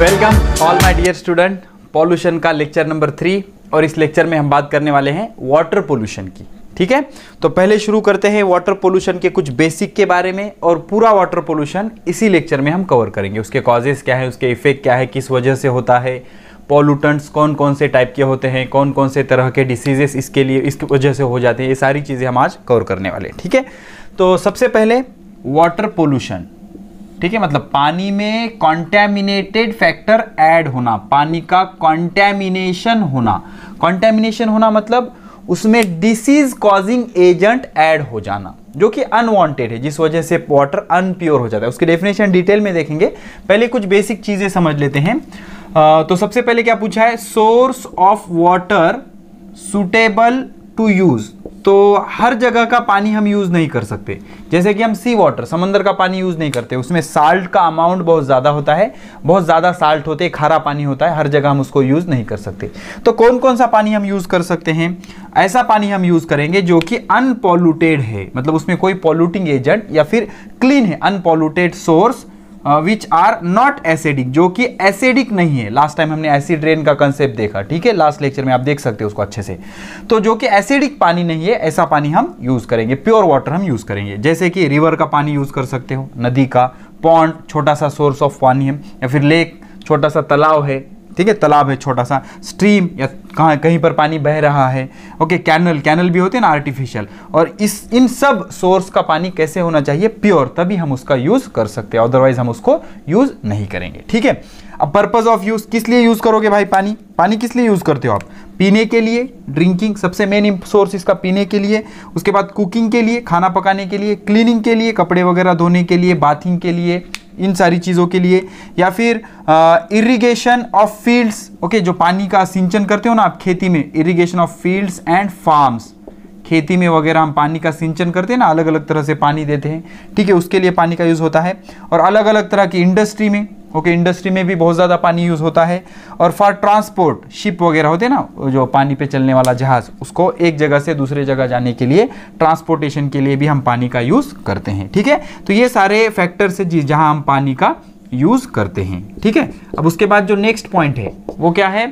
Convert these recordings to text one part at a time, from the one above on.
Welcome all my dear student pollution का lecture number three और इस लेक्चर में हम बात करने वाले हैं वाटर पोल्यूशन की ठीक है तो पहले शुरू करते हैं वाटर पोल्यूशन के कुछ बेसिक के बारे में और पूरा वाटर पोल्यूशन इसी लेक्चर में हम कवर करेंगे उसके कॉजेज़ क्या है उसके इफ़ेक्ट क्या है किस वजह से होता है पॉल्यूटेंट्स कौन कौन से टाइप के होते हैं कौन कौन से तरह के डिसीजेस इसके लिए इसकी वजह से हो जाते हैं ये सारी चीज़ें हम आज कवर करने वाले हैं ठीक है तो सबसे पहले वाटर पोल्यूशन ठीक है मतलब पानी में कॉन्टेमिनेटेड फैक्टर ऐड होना पानी का कॉन्टेमिनेशन होना कॉन्टेमिनेशन होना मतलब उसमें डिसीज कॉजिंग एजेंट ऐड हो जाना जो कि अनवांटेड है जिस वजह से वाटर अनप्योर हो जाता है उसके डेफिनेशन डिटेल में देखेंगे पहले कुछ बेसिक चीज़ें समझ लेते हैं आ, तो सबसे पहले क्या पूछा है source of water suitable to use तो हर जगह का पानी हम यूज़ नहीं कर सकते जैसे कि हम सी वाटर समंदर का पानी यूज़ नहीं करते उसमें साल्ट का अमाउंट बहुत ज़्यादा होता है बहुत ज़्यादा साल्ट होते हैं खारा पानी होता है हर जगह हम उसको यूज़ नहीं कर सकते तो कौन कौन सा पानी हम यूज़ कर सकते हैं ऐसा पानी हम यूज़ करेंगे जो कि अनपोल्यूटेड है मतलब उसमें कोई पॉल्यूटिंग एजेंट या फिर क्लीन है unpolluted source which are not acidic जो कि एसिडिक नहीं है लास्ट टाइम हमने एसिड रेन का कंसेप्ट देखा ठीक है लास्ट लेक्चर में आप देख सकते हो उसको अच्छे से तो जो कि एसिडिक पानी नहीं है ऐसा पानी हम यूज़ करेंगे प्योर वाटर हम यूज़ करेंगे जैसे कि रिवर का पानी यूज़ कर सकते हो नदी का पॉन्ड छोटा सा सोर्स ऑफ पानी है या फिर लेक छोटा सा तालाब है ठीक है तालाब है छोटा सा स्ट्रीम या कहाँ कहीं पर पानी बह रहा है ओके कैनल कैनल भी होते हैं ना आर्टिफिशियल और इस इन सब सोर्स का पानी कैसे होना चाहिए प्योर तभी हम उसका यूज़ कर सकते हैं अदरवाइज हम उसको यूज़ नहीं करेंगे ठीक है अब पर्पज़ ऑफ यूज़ किस लिए यूज़ करोगे भाई पानी पानी किस लिए यूज़ करते हो आप पीने के लिए ड्रिंकिंग सबसे मेन सोर्स इसका पीने के लिए उसके बाद कुकिंग के लिए खाना पकाने के लिए क्लीनिंग के लिए कपड़े वगैरह धोने के लिए बाथिंग के लिए इन सारी चीज़ों के लिए या फिर इरिगेशन ऑफ फील्ड्स ओके जो पानी का सिंचन करते हो ना आप खेती में irrigation of fields and farms खेती में वगैरह हम पानी का सिंचन करते हैं ना अलग अलग तरह से पानी देते हैं ठीक है उसके लिए पानी का यूज़ होता है और अलग अलग तरह की इंडस्ट्री में ओके इंडस्ट्री में भी बहुत ज़्यादा पानी यूज़ होता है और फॉर ट्रांसपोर्ट शिप वगैरह होते हैं ना जो पानी पे चलने वाला जहाज़ उसको एक जगह से दूसरे जगह जाने के लिए ट्रांसपोर्टेशन के लिए भी हम पानी का यूज़ करते हैं ठीक है तो ये सारे फैक्टर्स है जहाँ हम पानी का यूज़ करते हैं ठीक है अब उसके बाद जो नेक्स्ट पॉइंट है वो क्या है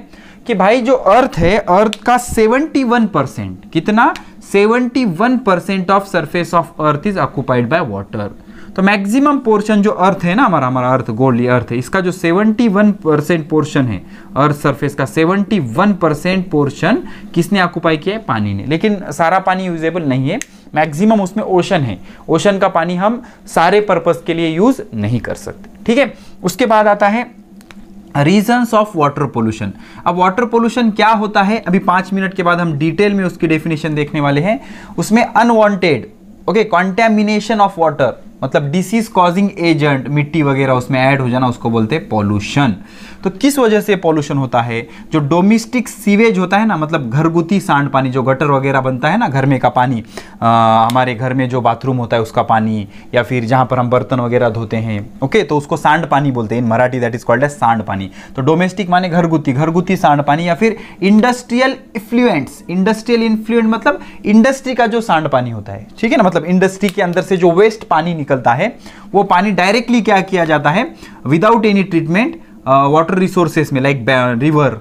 कि भाई जो अर्थ है अर्थ का 71 परसेंट कितना 71 percent of surface of earth is occupied by water तो मैक्सिमम पोर्शन जो अर्थ है ना हमारा हमारा अर्थ गोल्ड अर्थ है इसका जो 71 परसेंट पोर्शन है अर्थ सरफेस का 71 परसेंट पोर्शन किसने ऑक्यूपाई किया है पानी ने लेकिन सारा पानी यूजेबल नहीं है मैक्सिमम उसमें ओशन है ओशन का पानी हम सारे पर्पज़ के लिए यूज़ नहीं कर सकते ठीक है उसके बाद आता है रीजन्स ऑफ वाटर पोल्यूशन अब वाटर पोल्यूशन क्या होता है अभी पांच मिनट के बाद हम डिटेल में उसकी डेफिनेशन देखने वाले हैं उसमें unwanted okay contamination of water मतलब डिसीज कॉजिंग एजेंट मिट्टी वगैरह उसमें ऐड हो जाना उसको बोलते हैं पॉल्यूशन तो किस वजह से पॉल्यूशन होता है जो डोमेस्टिक सीवेज होता है ना मतलब घरगुती सांड पानी जो गटर वगैरह बनता है ना घर में का पानी आ, हमारे घर में जो बाथरूम होता है उसका पानी या फिर जहाँ पर हम बर्तन वगैरह धोते हैं ओके तो उसको सांड पानी बोलते हैं in Marathi that is called as सांड पानी तो डोमेस्टिक माने घरगुती घरगुती सांड पानी या फिर इंडस्ट्रियल इफ्लुएंट्स इंडस्ट्रियल इन्फ्लुएंट मतलब इंडस्ट्री का जो सांड पानी होता है ठीक है ना मतलब इंडस्ट्री के अंदर से जो वेस्ट पानी निकलता है वो पानी डायरेक्टली क्या किया जाता है without any treatment water resources में लाइक रिवर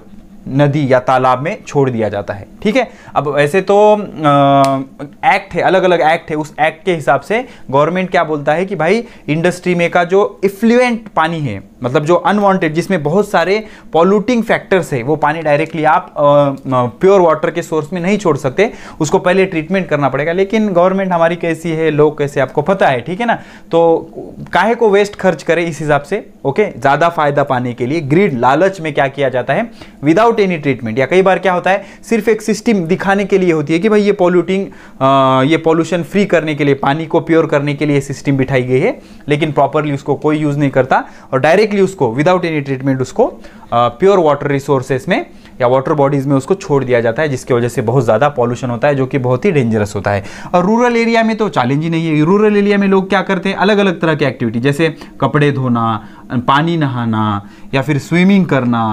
नदी या तालाब में छोड़ दिया जाता है ठीक है अब वैसे तो एक्ट है अलग अलग एक्ट है उस एक्ट के हिसाब से गवर्नमेंट क्या बोलता है कि भाई इंडस्ट्री में का जो इफ्लुएंट पानी है मतलब जो अनवांटेड जिसमें बहुत सारे पॉल्यूटिंग फैक्टर्स है वो पानी डायरेक्टली आप प्योर वाटर के सोर्स में नहीं छोड़ सकते उसको पहले ट्रीटमेंट करना पड़ेगा लेकिन गवर्नमेंट हमारी कैसी है लोग कैसे आपको पता है ठीक है ना तो काहे को वेस्ट खर्च करें इस हिसाब से ओके ज़्यादा फायदा पाने के लिए ग्रीड लालच में क्या किया जाता है विदाउट एनी ट्रीटमेंट या कई बार क्या होता है सिर्फ एक सिस्टम दिखाने के लिए होती है कि भाई ये पॉल्यूटिंग ये पॉल्यूशन फ्री करने के लिए पानी को प्योर करने के लिए सिस्टम बिठाई गई है लेकिन प्रॉपरली उसको कोई यूज़ नहीं करता और डायरेक्ट डायरेक्टली उसको विदाउट एनी ट्रीटमेंट उसको प्योर वाटर रिसोर्सेस में या वाटर बॉडीज़ में उसको छोड़ दिया जाता है जिसकी वजह से बहुत ज़्यादा पॉल्यूशन होता है जो कि बहुत ही डेंजरस होता है और रूरल एरिया में तो चैलेंज ही नहीं है रूरल एरिया में लोग क्या करते हैं अलग अलग तरह की एक्टिविटी जैसे कपड़े धोना पानी नहाना या फिर स्विमिंग करना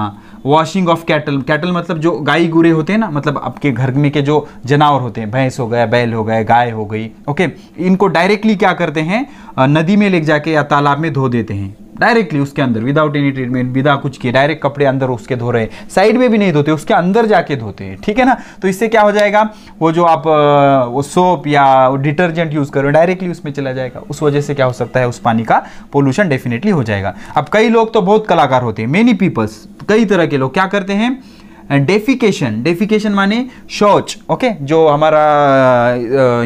वॉशिंग ऑफ कैटल कैटल मतलब जो गाय गुरे होते हैं ना मतलब आपके घर में के जो जनावर होते हैं भैंस हो गया बैल हो गए गाय हो गई ओके इनको डायरेक्टली क्या करते हैं नदी में ले जाके या तालाब में धो देते हैं डायरेक्टली उसके अंदर विदाउट एनी ट्रीटमेंट बिना कुछ किए डायरेक्ट कपड़े अंदर उसके धो रहे हैं साइड में भी नहीं धोते उसके अंदर जाके धोते हैं ठीक है ना तो इससे क्या हो जाएगा वो जो आप वो सोप या डिटर्जेंट यूज़ करो डायरेक्टली उसमें चला जाएगा उस वजह से क्या हो सकता है उस पानी का पोल्यूशन डेफिनेटली हो जाएगा अब कई लोग तो बहुत कलाकार होते हैं मेनी पीपल्स कई तरह के लोग क्या करते हैं डेफिकेशन डेफिकेशन माने शौच ओके जो हमारा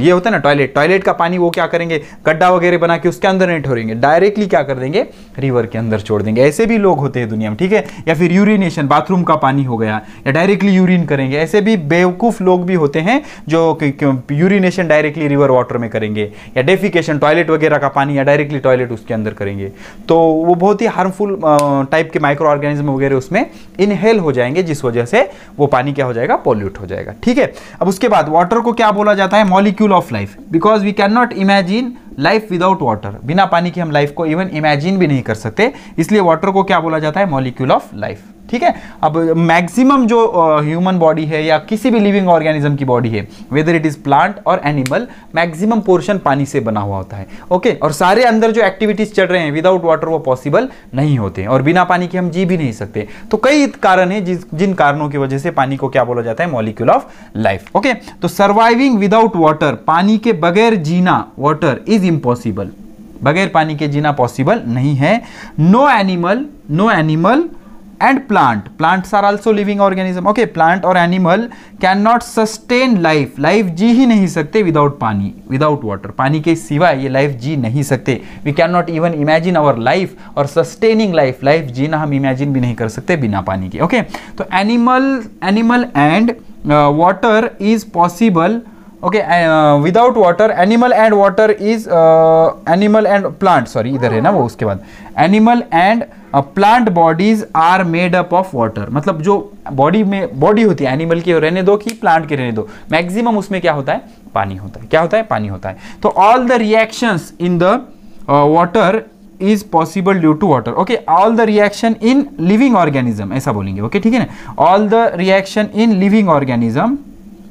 ये होता है ना टॉयलेट टॉयलेट का पानी वो क्या करेंगे गड्ढा वगैरह बना के उसके अंदर नहीं ठोरेंगे डायरेक्टली क्या कर देंगे रिवर के अंदर छोड़ देंगे ऐसे भी लोग होते हैं दुनिया में ठीक है या फिर यूरिनेशन बाथरूम का पानी हो गया या डायरेक्टली यूरिन करेंगे ऐसे भी बेवकूफ़ लोग भी होते हैं जो यूरिनेशन डायरेक्टली रिवर वाटर में करेंगे या डेफिकेशन टॉयलेट वगैरह का पानी या डायरेक्टली टॉयलेट उसके अंदर करेंगे तो वो बहुत ही हार्मफुल टाइप के माइक्रो ऑर्गेनिज्म वगैरह उसमें इनहेल हो जाएंगे जिस वजह से वो पानी क्या हो जाएगा पॉल्यूट हो जाएगा ठीक है अब उसके बाद वाटर को क्या बोला जाता है molecule of life because we can not imagine life without water बिना पानी के हम लाइफ को इवन इमेजिन भी नहीं कर सकते इसलिए वाटर को क्या बोला जाता है मॉलिक्यूल ऑफ लाइफ ठीक है अब मैक्सिमम जो ह्यूमन uh, बॉडी है या किसी भी लिविंग ऑर्गेनिज्म की बॉडी है वेदर इट इज़ प्लांट और एनिमल मैक्सिमम पोर्शन पानी से बना हुआ होता है ओके और सारे अंदर जो एक्टिविटीज़ चल रहे हैं विदाउट वाटर वो पॉसिबल नहीं होते और बिना पानी के हम जी भी नहीं सकते तो कई कारण है जिस जिन कारणों की वजह से पानी को क्या बोला जाता है मॉलिक्यूल ऑफ लाइफ ओके तो सर्वाइविंग विदाउट वाटर पानी के बगैर जीना वाटर इज इज इम्पॉसिबल बगैर पानी के जीना पॉसिबल नहीं है no animal no animal and plant plants are also living organism okay plant और animal can not sustain life life जी ही नहीं सकते विदाउट पानी विदाउट वाटर पानी के सिवा ये लाइफ जी नहीं सकते we can not even imagine our life और सस्टेनिंग लाइफ लाइफ जीना हम इमेजिन भी नहीं कर सकते बिना पानी के ओके okay? तो animal animal and water is possible okay without water animal and water is animal and plant sorry इधर है ना वो उसके बाद animal and plant bodies are made up of water मतलब जो बॉडी में बॉडी होती है एनिमल की रहने दो कि प्लांट के रहने दो मैक्सिमम उसमें क्या होता है पानी होता है क्या होता है पानी होता है तो all the reactions in the water is possible due to water okay all the reaction in living organism ऐसा बोलेंगे ओके okay, ठीक है ना all the reaction in living organism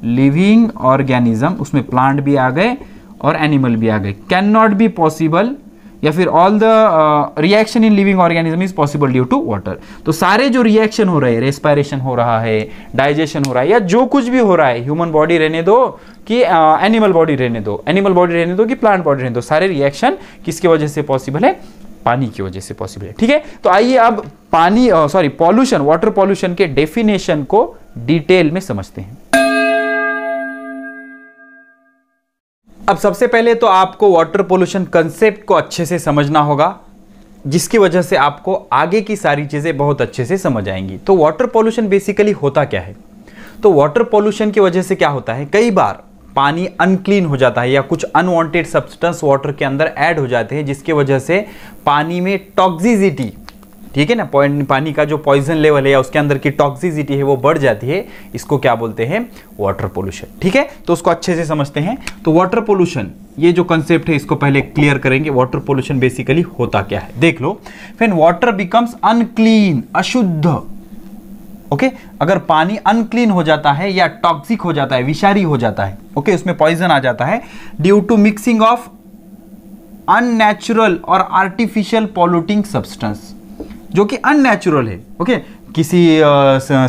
living organism उसमें प्लांट भी आ गए और एनिमल भी आ गए कैन नॉट बी पॉसिबल या फिर all the reaction in living organism is possible due to water तो सारे जो रिएक्शन हो रहे हैं रेस्पायरेशन हो रहा है डाइजेशन हो रहा है या जो कुछ भी हो रहा है ह्यूमन बॉडी रहने दो कि एनिमल uh, बॉडी रहने दो एनिमल बॉडी रहने दो कि प्लांट बॉडी रहने दो सारे रिएक्शन किसके वजह से पॉसिबल है पानी की वजह से पॉसिबल है ठीक है तो आइए अब पानी सॉरी पॉल्यूशन वाटर पॉल्यूशन के डेफिनेशन को डिटेल में समझते हैं अब सबसे पहले तो आपको वाटर पोल्यूशन कंसेप्ट को अच्छे से समझना होगा जिसकी वजह से आपको आगे की सारी चीज़ें बहुत अच्छे से समझ आएंगी तो वाटर पोल्यूशन बेसिकली होता क्या है तो वाटर पोल्यूशन की वजह से क्या होता है कई बार पानी अनक्लीन हो जाता है या कुछ अनवांटेड सब्सटेंस वाटर के अंदर ऐड हो जाते हैं जिसकी वजह से पानी में टॉक्सिसिटी ठीक है ना पानी का जो पॉइजन लेवल है या उसके अंदर की टॉक्सिसिटी है वो बढ़ जाती है इसको क्या बोलते हैं वाटर पोल्यूशन ठीक है तो उसको अच्छे से समझते हैं तो वाटर पोल्यूशन ये जो कंसेप्ट है इसको पहले क्लियर करेंगे वाटर पोल्यूशन बेसिकली होता क्या है देख लो फेन वाटर बिकम्स अनक्लीन अशुद्ध ओके okay? अगर पानी अनक्लीन हो जाता है या टॉक्सिक हो जाता है विषारी हो जाता है ओके okay? उसमें पॉइजन आ जाता है due to mixing of unnatural और आर्टिफिशियल पॉल्यूटिंग सब्सटेंस जो कि अननेचुरल है ओके किसी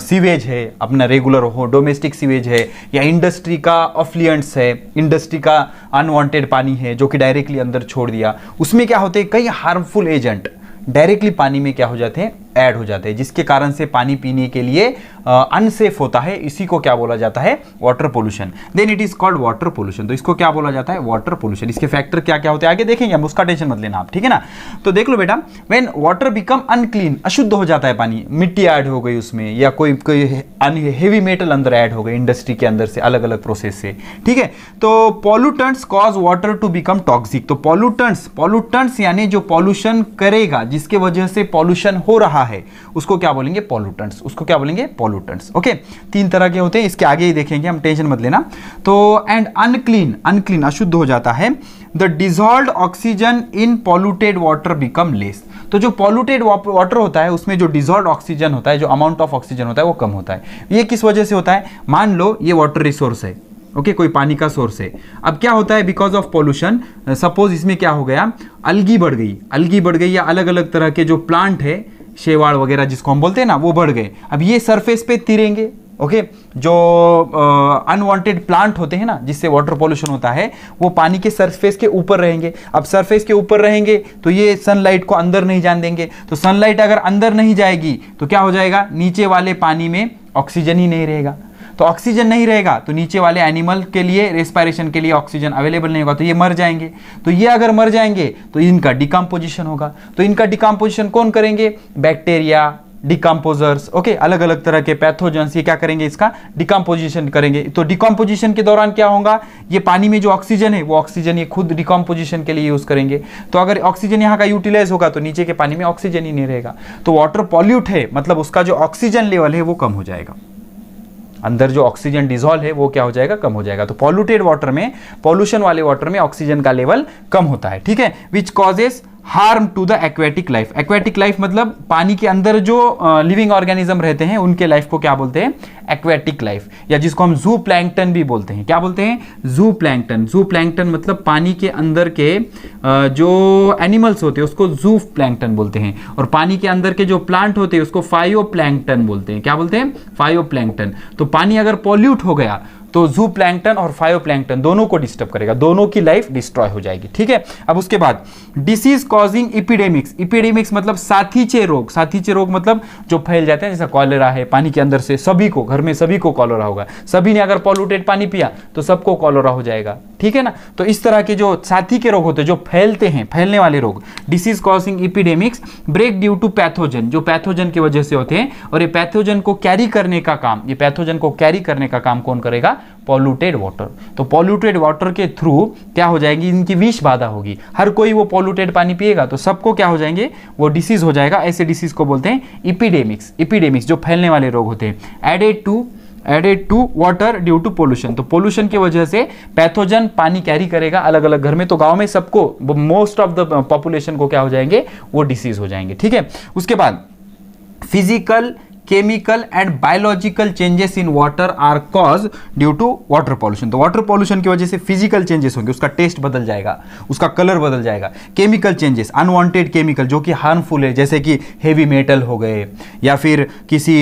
सीवेज है अपना रेगुलर हो डोमेस्टिक सीवेज है या इंडस्ट्री का ऑफ्लियंट्स है इंडस्ट्री का अनवांटेड पानी है जो कि डायरेक्टली अंदर छोड़ दिया उसमें क्या होते हैं कई हार्मफुल एजेंट डायरेक्टली पानी में क्या हो जाते हैं ऐड हो जाते हैं जिसके कारण से पानी पीने के लिए अनसेफ होता है इसी को क्या बोला जाता है water pollution then it is called water pollution तो इसको क्या बोला जाता है वाटर पोल्यूशन इसके फैक्टर क्या क्या होते हैं आगे देखेंगे हम उसका टेंशन मत लेना आप ठीक है ना तो देख लो बेटा वेन वाटर बिकम अनक्लीन अशुद्ध हो जाता है पानी मिट्टी ऐड हो गई उसमें या कोई कोई हेवी मेटल अंदर ऐड हो गई इंडस्ट्री के अंदर से अलग अलग प्रोसेस से ठीक है तो pollutants cause water to become toxic तो पॉल्यूटेंट्स पॉल्यूटेंट्स यानी जो पॉल्यूशन करेगा जिसके वजह से पॉल्यूशन हो रहा रहा है उसको क्या बोलेंगे पॉल्यूटेंट्स उसको क्या बोलेंगे पॉल्यूटेंट्स ओके तीन तरह के होते हैं इसके आगे ही देखेंगे हम टेंशन मत लेना तो एंड अनक्लीन अनक्लीन अशुद्ध हो जाता है the dissolve oxygen in polluted water become less तो जो पॉल्यूटेड वाटर होता है उसमें जो डिजॉल्व ऑक्सीजन होता है जो अमाउंट ऑफ ऑक्सीजन होता है वो कम होता है ये किस वजह से होता है मान लो ये वाटर रिसोर्स है ओके okay, कोई पानी का सोर्स है अब क्या होता है बिकॉज ऑफ पोल्यूशन सपोज इसमें क्या हो गया अलगी बढ़ गई अलगी बढ़ गई या अलग अलग तरह के जो प्लांट है शेवाड़ वगैरह जिसको हम बोलते हैं ना वो बढ़ गए अब ये सरफेस पे तिरेंगे ओके जो अनवांटेड प्लांट होते हैं ना जिससे वाटर पोल्यूशन होता है वो पानी के सरफेस के ऊपर रहेंगे अब सरफेस के ऊपर रहेंगे तो ये सनलाइट को अंदर नहीं जान देंगे तो सनलाइट अगर अंदर नहीं जाएगी तो क्या हो जाएगा नीचे वाले पानी में ऑक्सीजन ही नहीं रहेगा तो ऑक्सीजन नहीं रहेगा तो नीचे वाले एनिमल के लिए रेस्पायरेशन के लिए ऑक्सीजन अवेलेबल नहीं होगा तो ये मर जाएंगे तो ये अगर मर जाएंगे तो इनका डिकम्पोजिशन होगा तो इनका डिकम्पोजिशन कौन करेंगे बैक्टीरिया डिकम्पोजर्स ओके अलग अलग तरह के पैथोजन्स ये क्या करेंगे इसका डिकम्पोजिशन करेंगे तो डिकम्पोजिशन के दौरान क्या होगा ये पानी में जो ऑक्सीजन है वो ऑक्सीजन ये खुद डिकम्पोजिशन के लिए यूज करेंगे तो अगर ऑक्सीजन यहाँ का यूटिलाइज होगा तो नीचे के पानी में ऑक्सीजन ही नहीं रहेगा तो वाटर पॉल्यूट है मतलब उसका जो ऑक्सीजन लेवल है वो कम हो जाएगा अंदर जो ऑक्सीजन डिजोल्व है वो क्या हो जाएगा कम हो जाएगा तो पॉल्यूटेड वाटर में पॉल्यूशन वाले वाटर में ऑक्सीजन का लेवल कम होता है ठीक है which causes harm to the aquatic life aquatic life मतलब पानी के अंदर जो लिविंग ऑर्गेनिज्म रहते हैं उनके लाइफ को क्या बोलते हैं एक्वेटिक लाइफ या जिसको हम जू प्लैंकटन भी बोलते हैं क्या बोलते हैं जू प्लैंकटन जू प्लैंकटन मतलब पानी के अंदर के uh, जो एनिमल्स होते हैं उसको जू प्लैंकटन बोलते हैं और पानी के अंदर के जो प्लांट होते हैं उसको फाइयो बोलते हैं क्या बोलते हैं फाइयो तो पानी अगर पॉल्यूट हो गया तो जू प्लैंकटन और फायोप्लैंकटन दोनों को डिस्टर्ब करेगा दोनों की लाइफ डिस्ट्रॉय हो जाएगी ठीक है अब उसके बाद डिसीज कॉजिंग इपिडेमिक्स इपिडेमिक्स मतलब साथीचे रोग साथीचे रोग मतलब जो फैल जाते हैं जैसा कॉलेरा है पानी के अंदर से सभी को घर में सभी को कॉलोरा होगा सभी ने अगर पॉल्यूटेड पानी पिया तो सबको कॉलोरा हो जाएगा ठीक है ना तो इस तरह के जो साथी के रोग होते हैं जो फैलते हैं फैलने वाले रोग disease causing epidemics break due to pathogen जो पैथोजन की वजह से होते हैं और ये पैथोजन को कैरी करने का काम ये पैथोजन को कैरी करने का काम कौन करेगा पॉल्यूटेड वाटर तो पॉल्यूटेड वाटर के थ्रू क्या हो जाएगी इनकी विष बाधा होगी हर कोई वो पॉल्यूटेड पानी पिएगा तो सबको क्या हो जाएंगे वो डिसीज हो जाएगा ऐसे डिसीज को बोलते हैं इपिडेमिक्स इपिडेमिक्स जो फैलने वाले रोग होते हैं added to added to water due to pollution तो पोल्यूशन की वजह से पैथोजन पानी कैरी करेगा अलग अलग घर में तो गांव में सबको मोस्ट ऑफ द पॉपुलेशन को क्या हो जाएंगे वो डिसीज हो जाएंगे ठीक है उसके बाद physical chemical and biological changes in water are cause due to water pollution तो वाटर पॉल्यूशन की वजह से फिजिकल चेंजेस होंगे उसका टेस्ट बदल जाएगा उसका कलर बदल जाएगा केमिकल चेंजेस अनवांटेड केमिकल जो कि हार्मफुल है जैसे कि हेवी मेटल हो गए या फिर किसी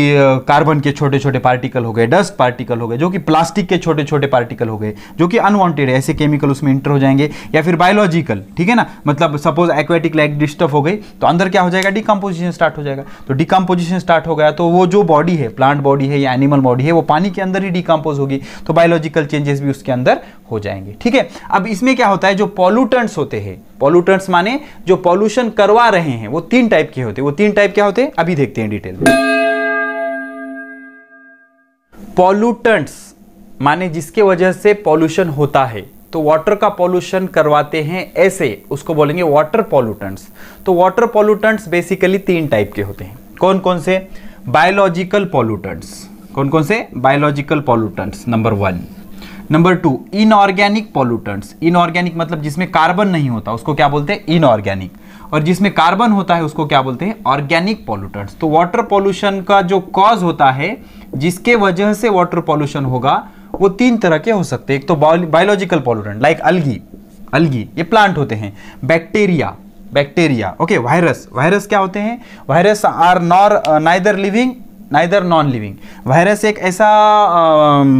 कार्बन के छोटे छोटे पार्टिकल हो गए डस्ट पार्टिकल हो गए जो कि प्लास्टिक के छोटे छोटे पार्टिकल हो गए जो कि अनवांटेड है ऐसे केमिकल उसमें इंटर हो जाएंगे या फिर बायोलॉजिकल ठीक है ना मतलब सपोज एक्वेटिक लाइक डिस्टर्ब हो गई तो अंदर क्या हो जाएगा डिकम्पोजिशन स्टार्ट हो जाएगा तो डिकम्पोजिशन स्टार्ट हो गया तो वो जो बॉडी है प्लांट बॉडी है या एनिमल बॉडी है वो पानी के अंदर ही डिकम्पोज होगी तो बायोलॉजिकल चेंजेस भी उसके अंदर हो जाएंगे ठीक है अब इसमें क्या होता है जो पॉल्यूटेंट्स होते हैं पॉल्यूटेंट्स माने जो पॉल्यूशन करवा रहे हैं वो तीन टाइप के होते हैं वो तीन टाइप क्या होते हैं अभी देखते हैं डिटेल में पॉल्यूटेंट्स माने जिसके वजह से पॉल्यूशन होता है तो वाटर का पॉल्यूशन करवाते हैं ऐसे उसको बोलेंगे वाटर पॉल्यूटेंट्स तो वाटर पॉल्यूटेंट्स बेसिकली तीन टाइप के होते हैं कौन कौन से बायोलॉजिकल पॉल्यूटेंट्स कौन कौन से biological pollutants number one number two inorganic pollutants inorganic मतलब जिसमें कार्बन नहीं होता उसको क्या बोलते हैं इनऑर्गेनिक और जिसमें कार्बन होता है उसको क्या बोलते हैं ऑर्गेनिक पॉल्यूटेंट्स तो वाटर पॉल्यूशन का जो कॉज होता है जिसके वजह से वाटर पॉल्यूशन होगा वो तीन तरह के हो सकते हैं एक तो biological pollutant like algae algae ये प्लांट होते हैं bacteria bacteria okay virus virus क्या होते हैं virus are nor neither living neither non living virus एक ऐसा um,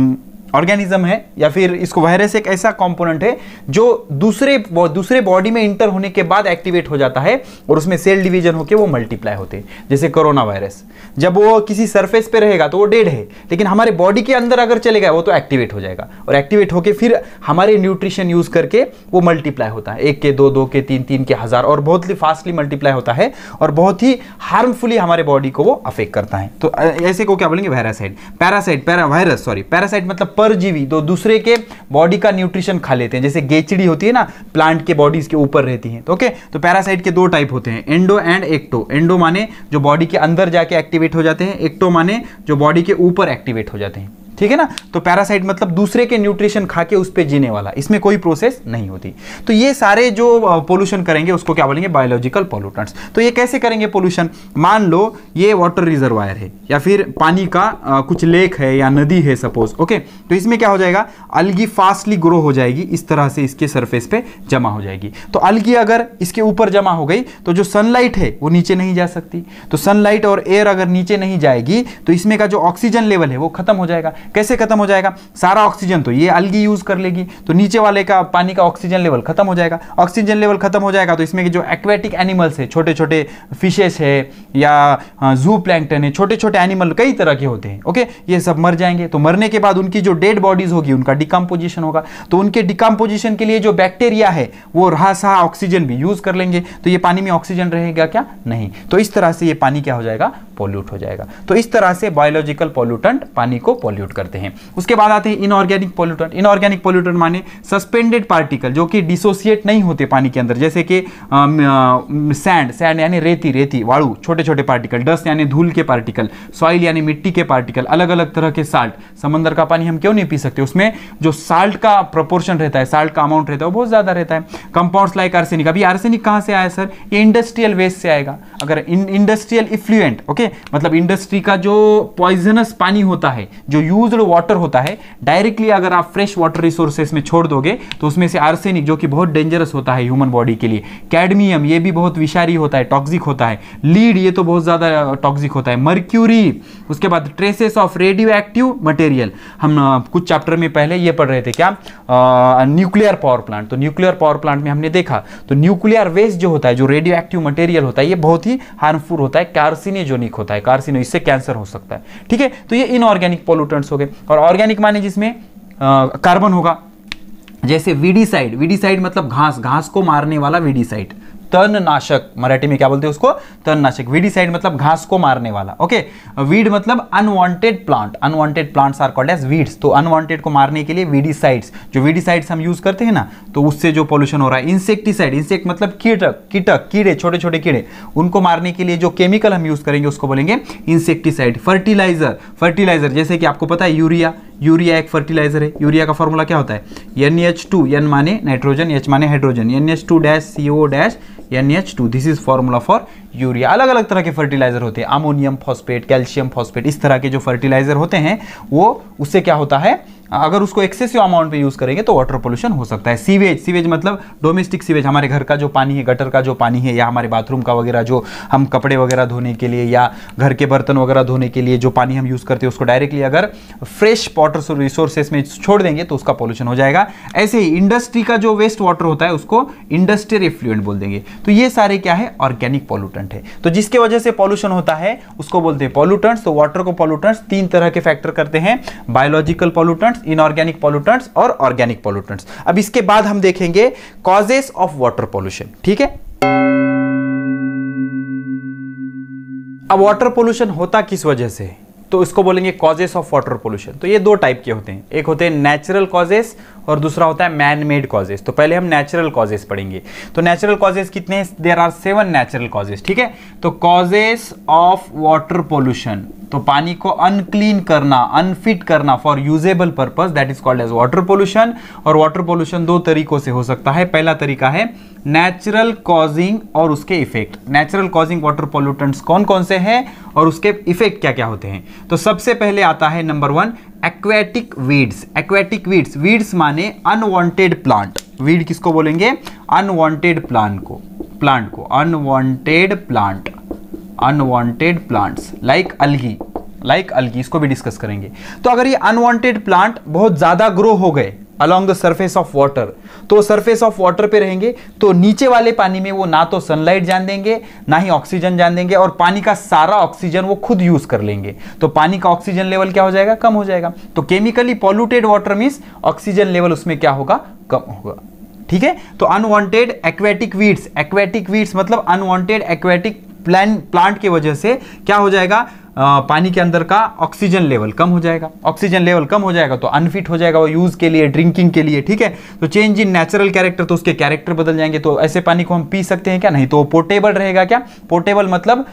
ऑर्गेनिज्म है या फिर इसको वायरस एक ऐसा कंपोनेंट है जो दूसरे दूसरे बॉडी में इंटर होने के बाद एक्टिवेट हो जाता है और उसमें सेल डिवीजन होकर वो मल्टीप्लाई होते हैं जैसे कोरोना वायरस जब वो किसी सरफेस पे रहेगा तो वो डेड है लेकिन हमारे बॉडी के अंदर अगर चले गए वो तो एक्टिवेट हो जाएगा और एक्टिवेट होकर फिर हमारे न्यूट्रिशन यूज़ करके वो मल्टीप्लाई होता है एक के दो दो के तीन तीन के हज़ार और बहुत ही फास्टली मल्टीप्लाई होता है और बहुत ही हार्मफुली हमारे बॉडी को वो अफेक्ट करता है तो ऐसे को क्या बोलेंगे virucide parasite para virus sorry parasite मतलब परजीवी दो तो दूसरे के बॉडी का न्यूट्रिशन खा लेते हैं जैसे गेचड़ी होती है ना प्लांट के बॉडीज के ऊपर रहती है तो ओके तो पैरासाइट के दो टाइप होते हैं एंडो एंड एक्टो एंडो माने जो बॉडी के अंदर जाके एक्टिवेट हो जाते हैं एक्टो माने जो बॉडी के ऊपर एक्टिवेट हो जाते हैं ठीक है ना तो पैरासाइट मतलब दूसरे के न्यूट्रिशन खा के उस पर जीने वाला इसमें कोई प्रोसेस नहीं होती तो ये सारे जो पोल्यूशन करेंगे उसको क्या बोलेंगे बायोलॉजिकल पोल्यूटेंट्स तो ये कैसे करेंगे पोल्यूशन मान लो ये वाटर रिजर्वायर है या फिर पानी का आ, कुछ लेक है या नदी है सपोज ओके तो इसमें क्या हो जाएगा अलगी फास्टली ग्रो हो जाएगी इस तरह से इसके सरफेस पे जमा हो जाएगी तो अलगी अगर इसके ऊपर जमा हो गई तो जो सनलाइट है वो नीचे नहीं जा सकती तो सनलाइट और एयर अगर नीचे नहीं जाएगी तो इसमें का जो ऑक्सीजन लेवल है वो खत्म हो जाएगा कैसे खत्म हो जाएगा सारा ऑक्सीजन तो ये अलगी यूज़ कर लेगी तो नीचे वाले का पानी का ऑक्सीजन लेवल खत्म हो जाएगा ऑक्सीजन लेवल खत्म हो जाएगा तो इसमें जो एक्वेटिक एनिमल्स है छोटे छोटे फिशेस है या जू प्लैंकटन है छोटे छोटे एनिमल कई तरह के होते हैं ओके ये सब मर जाएंगे तो मरने के बाद उनकी जो डेड बॉडीज होगी उनका डिकम्पोजिशन होगा तो उनके डिकम्पोजिशन के लिए जो बैक्टीरिया है वो रहा सहा ऑक्सीजन भी यूज़ कर लेंगे तो ये पानी में ऑक्सीजन रहेगा क्या नहीं तो इस तरह से ये पानी क्या हो जाएगा पॉल्यूट हो जाएगा तो इस तरह से बायोलॉजिकल पॉल्यूटेंट पानी को पॉल्यूट करते हैं उसके बाद आते हैं इनऑर्गेनिक पॉल्यूटेंट इनऑर्गेनिक पॉल्यूटेंट माने सस्पेंडेड पार्टिकल जो कि डिसोसिएट नहीं होते पानी के अंदर जैसे कि सैंड सैंड यानी रेती रेती वाड़ू छोटे छोटे पार्टिकल डस्ट यानी धूल के पार्टिकल सॉइल यानी मिट्टी के पार्टिकल अलग अलग तरह के साल्ट समंदर का पानी हम क्यों नहीं पी सकते उसमें जो साल्ट का प्रपोर्शन रहता है साल्ट का अमाउंट रहता है वो बहुत ज़्यादा रहता है कंपाउंड लाइक आर्सेनिक अभी आर्सेनिक कहां से आया सर इंडस्ट्रियल वेस्ट से आएगा अगर इंडस्ट्रियल इफ्लुएंट ओके है मतलब इंडस्ट्री का जो पॉइजनस पानी होता है जो यूज्ड वाटर होता है डायरेक्टली अगर आप फ्रेश वाटर रिसोर्सेस में छोड़ दोगे तो उसमें से आर्सेनिक जो कि बहुत डेंजरस होता है ह्यूमन बॉडी के लिए कैडमियम ये भी बहुत विषारी होता है टॉक्सिक होता है लीड ये तो बहुत ज़्यादा टॉक्सिक होता है मर्क्यूरी उसके बाद traces of radioactive material हम कुछ चैप्टर में पहले ये पढ़ रहे थे क्या न्यूक्लियर पावर प्लांट तो न्यूक्लियर पावर प्लांट में हमने देखा तो न्यूक्लियर वेस्ट जो होता है जो रेडियो एक्टिव मटेरियल होता है ये बहुत ही हार्मफुल होता है कार्सिनेजोनिक होता है कार्सिनो इससे कैंसर हो सकता है ठीक है तो ये इनऑर्गेनिक पोलूटेंट्स हो गए और ऑर्गेनिक माने जिसमें कार्बन होगा जैसे वीडीसाइड वीडीसाइड मतलब घास घास को मारने वाला वीडीसाइड तन नाशक मराठी में क्या बोलते हैं उसको तन तननाशक वीडीसाइड मतलब घास को मारने वाला ओके वीड मतलब unwanted plant unwanted plants are called as weeds तो अनवांटेड को मारने के लिए वीडीसाइड्स जो वीडीसाइड्स हम यूज करते हैं ना तो उससे जो पॉल्यूशन हो रहा है इंसेक्टिसाइड इंसेक्ट मतलब कीटक कीटक कीड़े छोटे छोटे कीड़े उनको मारने के लिए जो केमिकल हम यूज करेंगे उसको बोलेंगे इंसेक्टिसाइड फर्टिलाइजर फर्टिलाइजर जैसे कि आपको पता है यूरिया यूरिया एक फर्टिलाइजर है यूरिया का फॉर्मूला क्या होता है एन एच टू एन माने नाइट्रोजन एच माने hydrogen N H two dash C O dash N H two this is formula for urea अलग अलग तरह के फर्टिलाइजर होते हैं अमोनियम फॉस्फेट कैल्शियम फॉस्फेट इस तरह के जो फर्टिलाइजर होते हैं वो उससे क्या होता है अगर उसको एक्सेसिव अमाउंट पे यूज़ करेंगे तो वाटर पोल्यूशन हो सकता है सीवेज सीवेज मतलब डोमेस्टिक सीवेज हमारे घर का जो पानी है गटर का जो पानी है या हमारे बाथरूम का वगैरह जो हम कपड़े वगैरह धोने के लिए या घर के बर्तन वगैरह धोने के लिए जो पानी हम यूज़ करते हैं उसको डायरेक्टली अगर फ्रेश वाटर रिसोर्सेस में छोड़ देंगे तो उसका पॉल्यूशन हो जाएगा ऐसे ही इंडस्ट्री का जो वेस्ट वाटर होता है उसको इंडस्ट्रियल इफ्लुएंट बोल देंगे तो ये सारे क्या है ऑर्गेनिक पॉल्यूटेंट है तो जिसके वजह से पॉल्यूशन होता है उसको बोलते हैं पॉल्यूटेंट्स तो वाटर को पॉल्यूटेंट्स तीन तरह के फैक्टर करते हैं biological pollutants pollutants inorganic pollutants और ऑर्गेनिक पॉल्यूटेंट्स अब इसके बाद हम देखेंगे कॉजेस ऑफ वाटर पॉल्यूशन ठीक है अब वाटर पोल्यूशन होता किस वजह से तो इसको बोलेंगे कॉजेस ऑफ वाटर पोल्यूशन तो ये दो टाइप के होते हैं एक होते हैं नेचुरल कॉजेस और दूसरा होता है मैन मेड कॉजेस तो पहले हम नेचुरल कॉजेस पढ़ेंगे तो नेचुरल कॉजेस कितने there are seven natural causes ठीक है तो कॉजेस ऑफ वाटर पोल्यूशन तो पानी को अनक्लीन करना अनफिट करना for usable purpose that is called as water pollution और वाटर पोल्यूशन दो तरीकों से हो सकता है पहला तरीका है नेचुरल कॉजिंग और उसके effect natural causing water pollutants कौन कौन से हैं और उसके इफेक्ट क्या क्या होते हैं तो सबसे पहले आता है number one aquatic weeds aquatic weeds weeds माने अनवांटेड प्लांट वीड किसको बोलेंगे अनवांटेड प्लांट को प्लांट को unwanted plant unwanted plants like algae like algae इसको भी डिस्कस करेंगे तो अगर ये अनवांटेड प्लांट बहुत ज़्यादा ग्रो हो गए along the surface of water तो सरफेस ऑफ वाटर पे रहेंगे तो नीचे वाले पानी में वो ना तो सनलाइट जान देंगे ना ही ऑक्सीजन जान देंगे और पानी का सारा ऑक्सीजन वो खुद यूज कर लेंगे तो पानी का ऑक्सीजन लेवल क्या हो जाएगा कम हो जाएगा तो chemically polluted water means oxygen level उसमें क्या होगा कम होगा ठीक है तो unwanted aquatic weeds aquatic weeds मतलब अनवांटेड एक्वेटिक प्लान प्लांट की वजह से क्या हो जाएगा पानी के अंदर का ऑक्सीजन लेवल कम हो जाएगा ऑक्सीजन लेवल कम हो जाएगा तो अनफिट हो जाएगा वो यूज़ के लिए ड्रिंकिंग के लिए ठीक है तो चेंज इन नेचुरल कैरेक्टर तो उसके कैरेक्टर बदल जाएंगे तो ऐसे पानी को हम पी सकते हैं क्या नहीं तो वो पोर्टेबल रहेगा क्या पोर्टेबल मतलब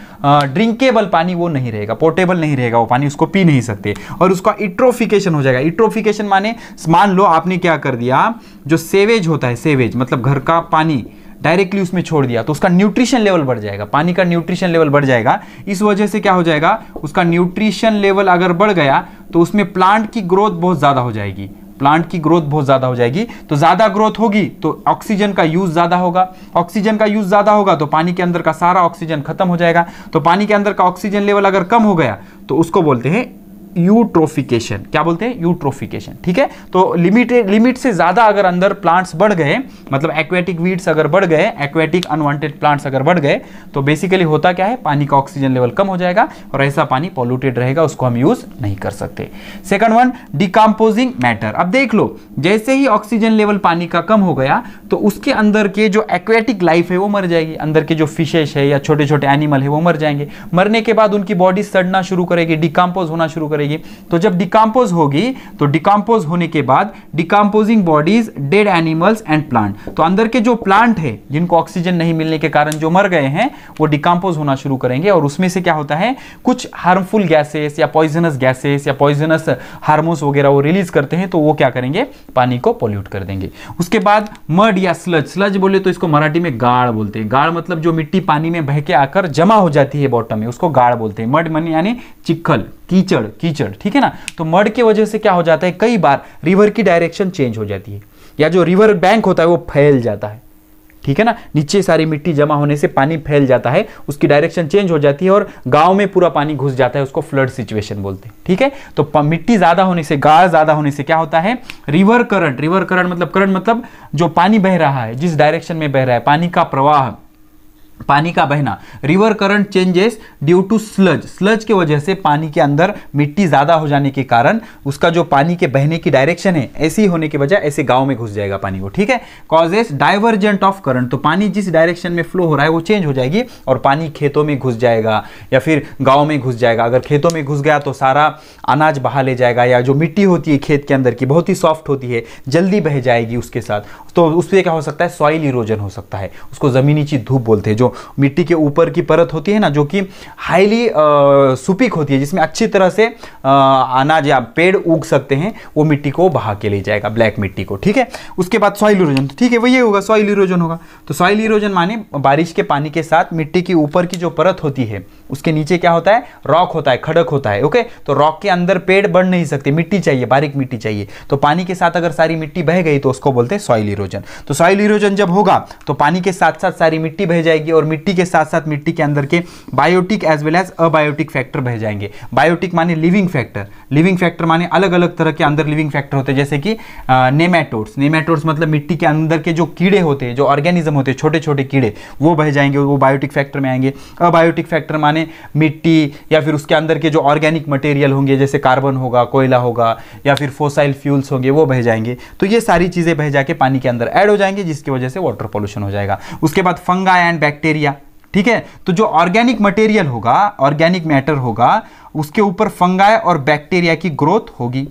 ड्रिंकेबल पानी वो नहीं रहेगा पोर्टेबल नहीं रहेगा वो पानी उसको पी नहीं सकते और उसका इट्रोफिकेशन हो जाएगा इट्रोफिकेशन माने मान लो आपने क्या कर दिया जो सेवेज होता है सेवेज मतलब घर का पानी डायरेक्टली उसमें छोड़ दिया तो उसका न्यूट्रिशन लेवल बढ़ जाएगा पानी का न्यूट्रिशन लेवल बढ़ जाएगा इस वजह से क्या हो जाएगा उसका न्यूट्रिशन लेवल अगर बढ़ गया तो उसमें प्लांट की ग्रोथ बहुत ज़्यादा हो जाएगी प्लांट की ग्रोथ बहुत ज़्यादा हो जाएगी तो ज़्यादा ग्रोथ होगी तो ऑक्सीजन का यूज़ ज़्यादा होगा ऑक्सीजन का यूज़ ज़्यादा होगा तो पानी के अंदर का सारा ऑक्सीजन खत्म हो जाएगा तो पानी के अंदर का ऑक्सीजन लेवल अगर कम हो गया तो उसको बोलते हैं यूट्रोफिकेशन क्या बोलते हैं यूट्रोफिकेशन ठीक है तो लिमिट लिमिट से ज़्यादा अगर अंदर प्लांट्स बढ़ गए मतलब एक्वेटिक वीड्स अगर बढ़ गए एक्वेटिक अनवांटेड प्लांट्स अगर बढ़ गए तो बेसिकली होता क्या है पानी का ऑक्सीजन लेवल कम हो जाएगा और ऐसा पानी पॉल्यूटेड रहेगा उसको हम यूज़ नहीं कर सकते सेकंड वन डिकम्पोजिंग मैटर अब देख लो जैसे ही ऑक्सीजन लेवल पानी का कम हो गया तो उसके अंदर के जो एक्वेटिक लाइफ है वो मर जाएगी अंदर के जो फिशेस है या छोटे छोटे एनिमल है वो मर जाएंगे मरने के बाद उनकी बॉडी सड़ना शुरू करेगी डिकम्पोज होना शुरू करेगी करेगी तो जब डिकम्पोज होगी तो डिकम्पोज होने के बाद decomposing bodies dead animals and plant तो अंदर के जो प्लांट है जिनको ऑक्सीजन नहीं मिलने के कारण जो मर गए हैं वो डिकम्पोज होना शुरू करेंगे और उसमें से क्या होता है कुछ हार्मफुल गैसेस या पॉइजनस गैसेस या पॉइजनस हार्मोन्स वगैरह वो रिलीज करते हैं तो वो क्या करेंगे पानी को पॉल्यूट कर देंगे उसके बाद मड या स्लज स्लज बोले तो इसको मराठी में गाढ़ बोलते हैं गाढ़ मतलब जो मिट्टी पानी में बह के आकर जमा हो जाती है बॉटम में उसको गाढ़ बोलते हैं मड मन यानी चिक्खल कीचड़ कीचड़ ठीक है ना तो मड की वजह से क्या हो जाता है कई बार रिवर की डायरेक्शन चेंज हो जाती है या जो रिवर बैंक होता है वो फैल जाता है ठीक है ना नीचे सारी मिट्टी जमा होने से पानी फैल जाता है उसकी डायरेक्शन चेंज हो जाती है और गांव में पूरा पानी घुस जाता है उसको फ्लड सिचुएशन बोलते हैं ठीक है तो मिट्टी ज्यादा होने से गाढ़ ज्यादा होने से क्या होता है रिवर करंट रिवर करंट मतलब करंट मतलब जो पानी बह रहा है जिस डायरेक्शन में बह रहा है पानी का प्रवाह पानी का बहना river current changes due to sludge sludge के वजह से पानी के अंदर मिट्टी ज़्यादा हो जाने के कारण उसका जो पानी के बहने की डायरेक्शन है ऐसी होने के बजाय ऐसे गांव में घुस जाएगा पानी वो ठीक है कॉजेस डाइवर्जेंट ऑफ करंट तो पानी जिस डायरेक्शन में फ्लो हो रहा है वो चेंज हो जाएगी और पानी खेतों में घुस जाएगा या फिर गाँव में घुस जाएगा अगर खेतों में घुस गया तो सारा अनाज बहा ले जाएगा या जो मिट्टी होती है खेत के अंदर की बहुत ही सॉफ्ट होती है जल्दी बह जाएगी उसके साथ तो उससे क्या हो सकता है सॉइल इरोजन हो सकता है उसको चीज धूप बोलते हैं जो जो मिट्टी के ऊपर की परत होती है ना जो कि हाईली सुपीक होती है जिसमें अच्छी तरह से अनाज या पेड़ उग सकते हैं वो मिट्टी को बहा के ले जाएगा ब्लैक मिट्टी को ठीक है उसके बाद सॉइल इरोजन ठीक है वही होगा सॉइल इरोजन होगा तो सॉइल इरोजन माने बारिश के पानी के साथ मिट्टी की ऊपर की जो परत होती है उसके नीचे क्या होता है रॉक होता है खड़क होता है ओके तो रॉक के अंदर पेड़ बढ़ नहीं सकते मिट्टी चाहिए बारीक मिट्टी चाहिए तो पानी के साथ अगर सारी मिट्टी बह गई तो उसको बोलते हैं सॉइल इरोजन तो सॉइल इरोजन जब होगा तो पानी के साथ साथ सारी मिट्टी बह जाएगी और मिट्टी के साथ साथ मिट्टी के अंदर के biotic as well as abiotic factor बह जाएंगे बायोटिक माने लिविंग फैक्टर लिविंग फैक्टर माने अलग अलग तरह के अंदर लिविंग फैक्टर होते हैं जैसे कि नेमेटोड्स नेमेटोड्स मतलब मिट्टी के अंदर के जो कीड़े होते हैं जो ऑर्गेनिज्म होते हैं छोटे छोटे कीड़े वो बह जाएंगे वो बायोटिक फैक्टर में आएंगे अबायोटिक फैक्टर माने माने मिट्टी या फिर उसके अंदर के जो ऑर्गेनिक मटेरियल होंगे जैसे कार्बन होगा कोयला होगा या फिर फोसाइल फ्यूल्स होंगे वो बह जाएंगे तो ये सारी चीज़ें बह जाके पानी के अंदर ऐड हो जाएंगे जिसकी वजह से वाटर पॉल्यूशन हो जाएगा उसके बाद फंगा एंड बैक्टीरिया ठीक है तो जो ऑर्गेनिक मटेरियल होगा ऑर्गेनिक मैटर होगा उसके ऊपर फंगाए और बैक्टीरिया की ग्रोथ होगी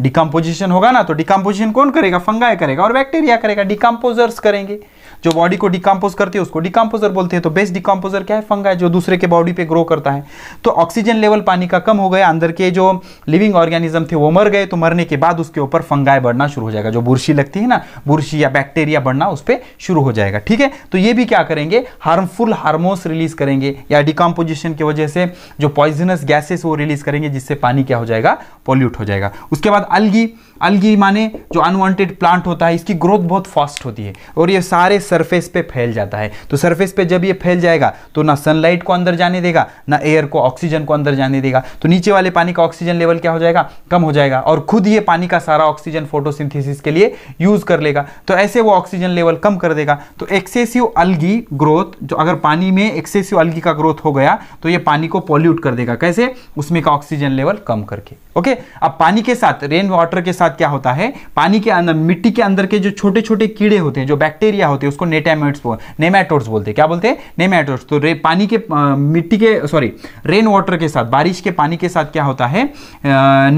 डिकम्पोजिशन होगा ना तो डिकम्पोजिशन कौन करेगा फंगाए करेगा और बैक्टीरिया करेगा डिकम्पोजर्स करेंगे जो बॉडी को डिकम्पोज करती है उसको डिकम्पोजर बोलते हैं तो बेस्ट डिकम्पोजर क्या है फंगा जो दूसरे के बॉडी पे ग्रो करता है तो ऑक्सीजन लेवल पानी का कम हो गया अंदर के जो लिविंग ऑर्गेनिज्म थे वो मर गए तो मरने के बाद उसके ऊपर फंगाए बढ़ना शुरू हो जाएगा जो बुरशी लगती है ना बुरशी या बैक्टीरिया बढ़ना उस पर शुरू हो जाएगा ठीक है तो ये भी क्या करेंगे हार्मफुल हार्मोन्स रिलीज करेंगे या डिकम्पोजिशन की वजह से जो पॉइजनस गैसेस वो रिलीज करेंगे जिससे पानी क्या हो जाएगा पॉल्यूट हो जाएगा उसके बाद अलगी अलगी माने जो अनवांटेड प्लांट होता है इसकी ग्रोथ बहुत फास्ट होती है और ये सारे सरफेस पे फैल जाता है तो सरफेस पे जब ये फैल जाएगा तो ना सनलाइट को अंदर जाने देगा ना एयर को ऑक्सीजन को अंदर जाने देगा तो नीचे वाले पानी का ऑक्सीजन लेवल क्या हो जाएगा कम हो जाएगा और खुद ये पानी का सारा ऑक्सीजन फोटोसिंथेसिस के लिए यूज़ कर लेगा तो ऐसे वो ऑक्सीजन लेवल कम कर देगा तो एक्सेसिव अलगी ग्रोथ जो अगर पानी में एक्सेसिव अलगी का ग्रोथ हो गया तो ये पानी को पॉल्यूट कर देगा कैसे उसमें का ऑक्सीजन लेवल कम करके ओके अब पानी के साथ रेन वाटर के साथ बाद क्या होता है पानी के अंदर मिट्टी के अंदर के जो छोटे छोटे कीड़े होते हैं जो बैक्टीरिया होते हैं उसको नेटामेट्स नेमाटोड्स बोलते हैं क्या बोलते हैं नेमाटोड्स तो पानी के मिट्टी के सॉरी रेन वाटर के साथ बारिश के पानी के साथ क्या होता है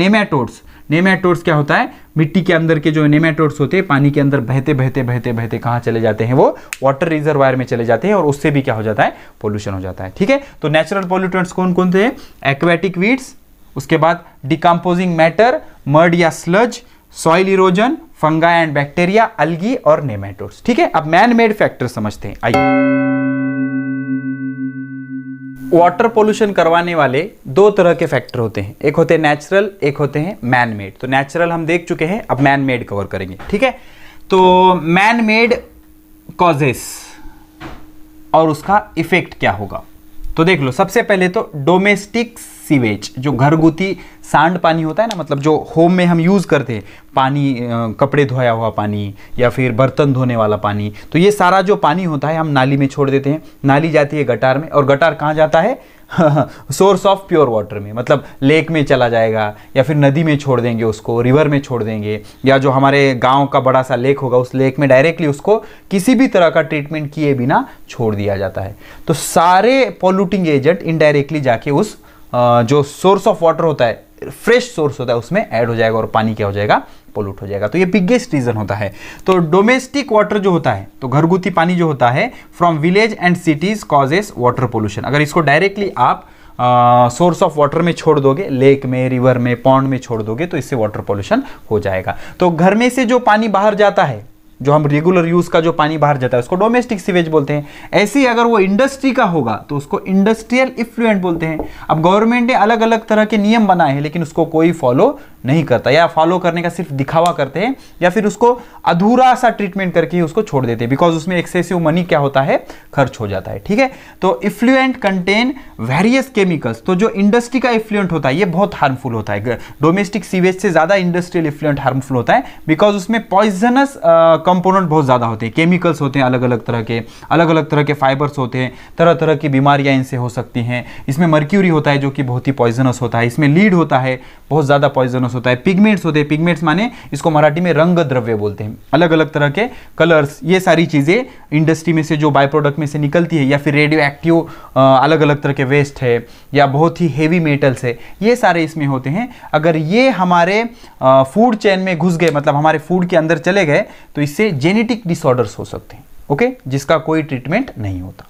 नेमाटोड्स नेमाटोड्स क्या होता है मिट्टी के अंदर के जो नेमाटोड्स होते हैं पानी के अंदर बहते बहते बहते बहते कहाँ चले जाते हैं वो वाटर रिजर्वायर में चले जाते हैं और उससे भी क्या हो जाता है पोल्यूशन हो जाता है ठीक है तो नेचुरल पोल्यूटेंट्स कौन कौन से हैं एक्वेटिक वीड्स उसके बाद डिकम्पोजिंग मैटर मर्ड या sludge soil erosion fungi and bacteria algae और नेमेटोड्स ठीक है अब मैन मेड फैक्टर समझते हैं आइए वाटर पोल्यूशन करवाने वाले दो तरह के फैक्टर होते हैं एक होते हैं नेचुरल एक होते हैं मैन मेड तो नेचुरल हम देख चुके हैं अब मैन मेड कवर करेंगे ठीक है तो मैन मेड कॉजेस और उसका इफेक्ट क्या होगा तो देख लो सबसे पहले तो डोमेस्टिक्स सीवेज जो घरगुती सांड पानी होता है ना मतलब जो होम में हम यूज़ करते हैं पानी कपड़े धोया हुआ पानी या फिर बर्तन धोने वाला पानी तो ये सारा जो पानी होता है हम नाली में छोड़ देते हैं नाली जाती है गटार में और गटार कहाँ जाता है सोर्स ऑफ प्योर वाटर में मतलब लेक में चला जाएगा या फिर नदी में छोड़ देंगे उसको रिवर में छोड़ देंगे या जो हमारे गांव का बड़ा सा लेक होगा उस लेक में डायरेक्टली उसको किसी भी तरह का ट्रीटमेंट किए बिना छोड़ दिया जाता है तो सारे पॉल्यूटिंग एजेंट इनडायरेक्टली जाके उस जो सोर्स ऑफ वाटर होता है फ्रेश सोर्स होता है उसमें ऐड हो जाएगा और पानी क्या हो जाएगा पोल्यूट हो जाएगा तो ये बिगेस्ट रीजन होता है तो डोमेस्टिक वाटर जो होता है तो घरगुती पानी जो होता है from village and cities causes water pollution अगर इसको डायरेक्टली आप सोर्स ऑफ वाटर में छोड़ दोगे लेक में रिवर में पॉन्ड में छोड़ दोगे तो इससे वाटर पोल्यूशन हो जाएगा तो घर में से जो पानी बाहर जाता है जो हम रेगुलर यूज़ का जो पानी बाहर जाता है उसको डोमेस्टिक सीवेज बोलते हैं ऐसे ही अगर वो इंडस्ट्री का होगा तो उसको इंडस्ट्रियल इफ्लुएंट बोलते हैं अब गवर्नमेंट ने अलग अलग तरह के नियम बनाए हैं लेकिन उसको कोई फॉलो नहीं करता या फॉलो करने का सिर्फ दिखावा करते हैं या फिर उसको अधूरा सा ट्रीटमेंट करके उसको छोड़ देते हैं बिकॉज उसमें एक्सेसिव मनी क्या होता है खर्च हो जाता है ठीक है तो इफ्लुएंट कंटेन वेरियस केमिकल्स तो जो इंडस्ट्री का इफ्लुएंट होता है ये बहुत हार्मफुल होता है डोमेस्टिक सीवेज से ज़्यादा इंडस्ट्रियल इफ्लुएंट हार्मफुल होता है बिकॉज उसमें पॉइजनस कंपोनेंट बहुत ज़्यादा होते हैं केमिकल्स होते हैं अलग अलग तरह के अलग अलग तरह के फाइबर्स होते हैं तरह तरह की बीमारियां इनसे हो सकती हैं इसमें मर्क्यूरी होता है जो कि बहुत ही पॉइजनस होता है इसमें लीड होता है बहुत ज़्यादा पॉइजनस कलर्स होता है पिगमेंट्स होते हैं पिगमेंट्स माने इसको मराठी में रंग द्रव्य बोलते हैं अलग अलग तरह के कलर्स ये सारी चीज़ें इंडस्ट्री में से जो बाय प्रोडक्ट में से निकलती है या फिर रेडियो एक्टिव अलग अलग तरह के वेस्ट है या बहुत ही हेवी मेटल्स है ये सारे इसमें होते हैं अगर ये हमारे फूड चेन में घुस गए मतलब हमारे फूड के अंदर चले गए तो इससे जेनेटिक डिसऑर्डर्स हो सकते हैं ओके जिसका कोई ट्रीटमेंट नहीं होता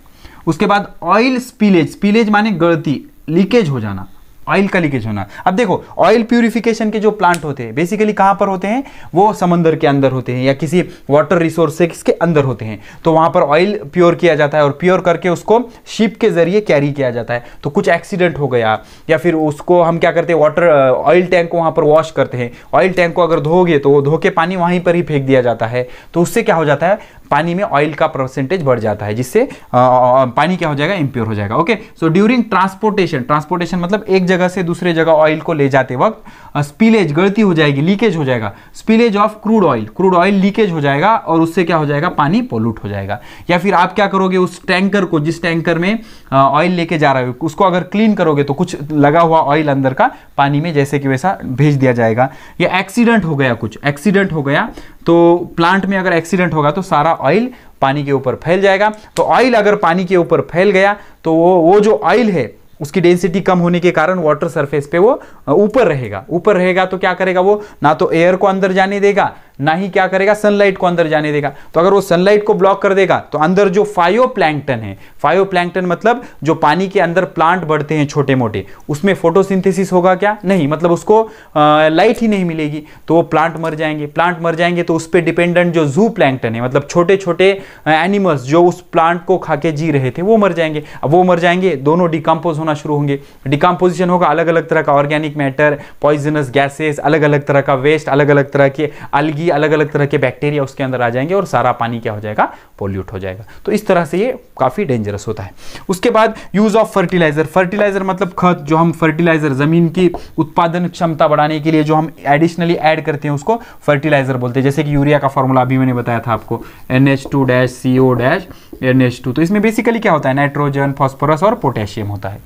उसके बाद ऑयल स्पीलेज स्पीलेज माने गलती लीकेज हो जाना ऑयल का लीकेज होना अब देखो ऑयल प्यूरिफिकेशन के जो प्लांट होते हैं बेसिकली कहां पर होते हैं वो समंदर के अंदर होते हैं या किसी वाटर रिसोर्स के अंदर होते हैं तो वहां पर ऑयल प्योर किया जाता है और प्योर करके उसको शिप के जरिए कैरी किया जाता है तो कुछ एक्सीडेंट हो गया या फिर उसको हम क्या करते हैं वाटर ऑयल टैंक को वहां पर वॉश करते हैं ऑयल टैंक को अगर धोगे तो वो धो के पानी वहीं पर ही फेंक दिया जाता है तो उससे क्या हो जाता है पानी में ऑयल का परसेंटेज बढ़ जाता है जिससे पानी क्या हो जाएगा इम्प्योर हो जाएगा okay so during transportation transportation मतलब एक जगह से दूसरे जगह ऑयल को ले जाते वक्त स्पीलेज गलती हो जाएगी लीकेज हो जाएगा spillage of crude oil crude oil leakage हो जाएगा और उससे क्या हो जाएगा पानी पोल्यूट हो जाएगा या फिर आप क्या करोगे उस टैंकर को जिस टैंकर में ऑयल लेके जा रहा है उसको अगर क्लीन करोगे तो कुछ लगा हुआ ऑयल अंदर का पानी में जैसे कि वैसा भेज दिया जाएगा या एक्सीडेंट हो गया कुछ एक्सीडेंट हो गया तो प्लांट में अगर एक्सीडेंट होगा तो सारा ऑयल पानी के ऊपर फैल जाएगा तो ऑयल अगर पानी के ऊपर फैल गया तो वो वो जो ऑयल है उसकी डेंसिटी कम होने के कारण वाटर सरफेस पे वो ऊपर रहेगा ऊपर रहेगा तो क्या करेगा वो ना तो एयर को अंदर जाने देगा ना ही क्या करेगा सनलाइट को अंदर जाने देगा तो अगर वो सनलाइट को ब्लॉक कर देगा तो अंदर जो फायोप्लैंक्टन है फायोप्लैंक्टन मतलब जो पानी के अंदर प्लांट बढ़ते हैं छोटे मोटे उसमें फोटोसिंथेसिस होगा क्या नहीं मतलब उसको आ, लाइट ही नहीं मिलेगी तो वो प्लांट मर जाएंगे प्लांट मर जाएंगे तो उस पर डिपेंडेंट जो जू प्लैंक्टन है मतलब छोटे छोटे एनिमल्स जो उस प्लांट को खा के जी रहे थे वो मर जाएंगे अब वो मर जाएंगे दोनों डिकम्पोज होना शुरू होंगे डिकम्पोजिशन होगा अलग अलग तरह का ऑर्गेनिक मैटर पॉइजनस गैसेस अलग अलग तरह का वेस्ट अलग अलग तरह के अलगी गंदगी अलग अलग तरह के बैक्टीरिया उसके अंदर आ जाएंगे और सारा पानी क्या हो जाएगा पोल्यूट हो जाएगा तो इस तरह से ये काफ़ी डेंजरस होता है उसके बाद यूज़ ऑफ फर्टिलाइज़र फर्टिलाइज़र मतलब खत जो हम फर्टिलाइज़र ज़मीन की उत्पादन क्षमता बढ़ाने के लिए जो हम एडिशनली ऐड करते हैं उसको फर्टिलाइज़र बोलते हैं जैसे कि यूरिया का फॉर्मूला अभी मैंने बताया था आपको N H two dash C O dash N H two तो इसमें बेसिकली क्या होता है नाइट्रोजन फॉस्फोरस और पोटेशियम होता है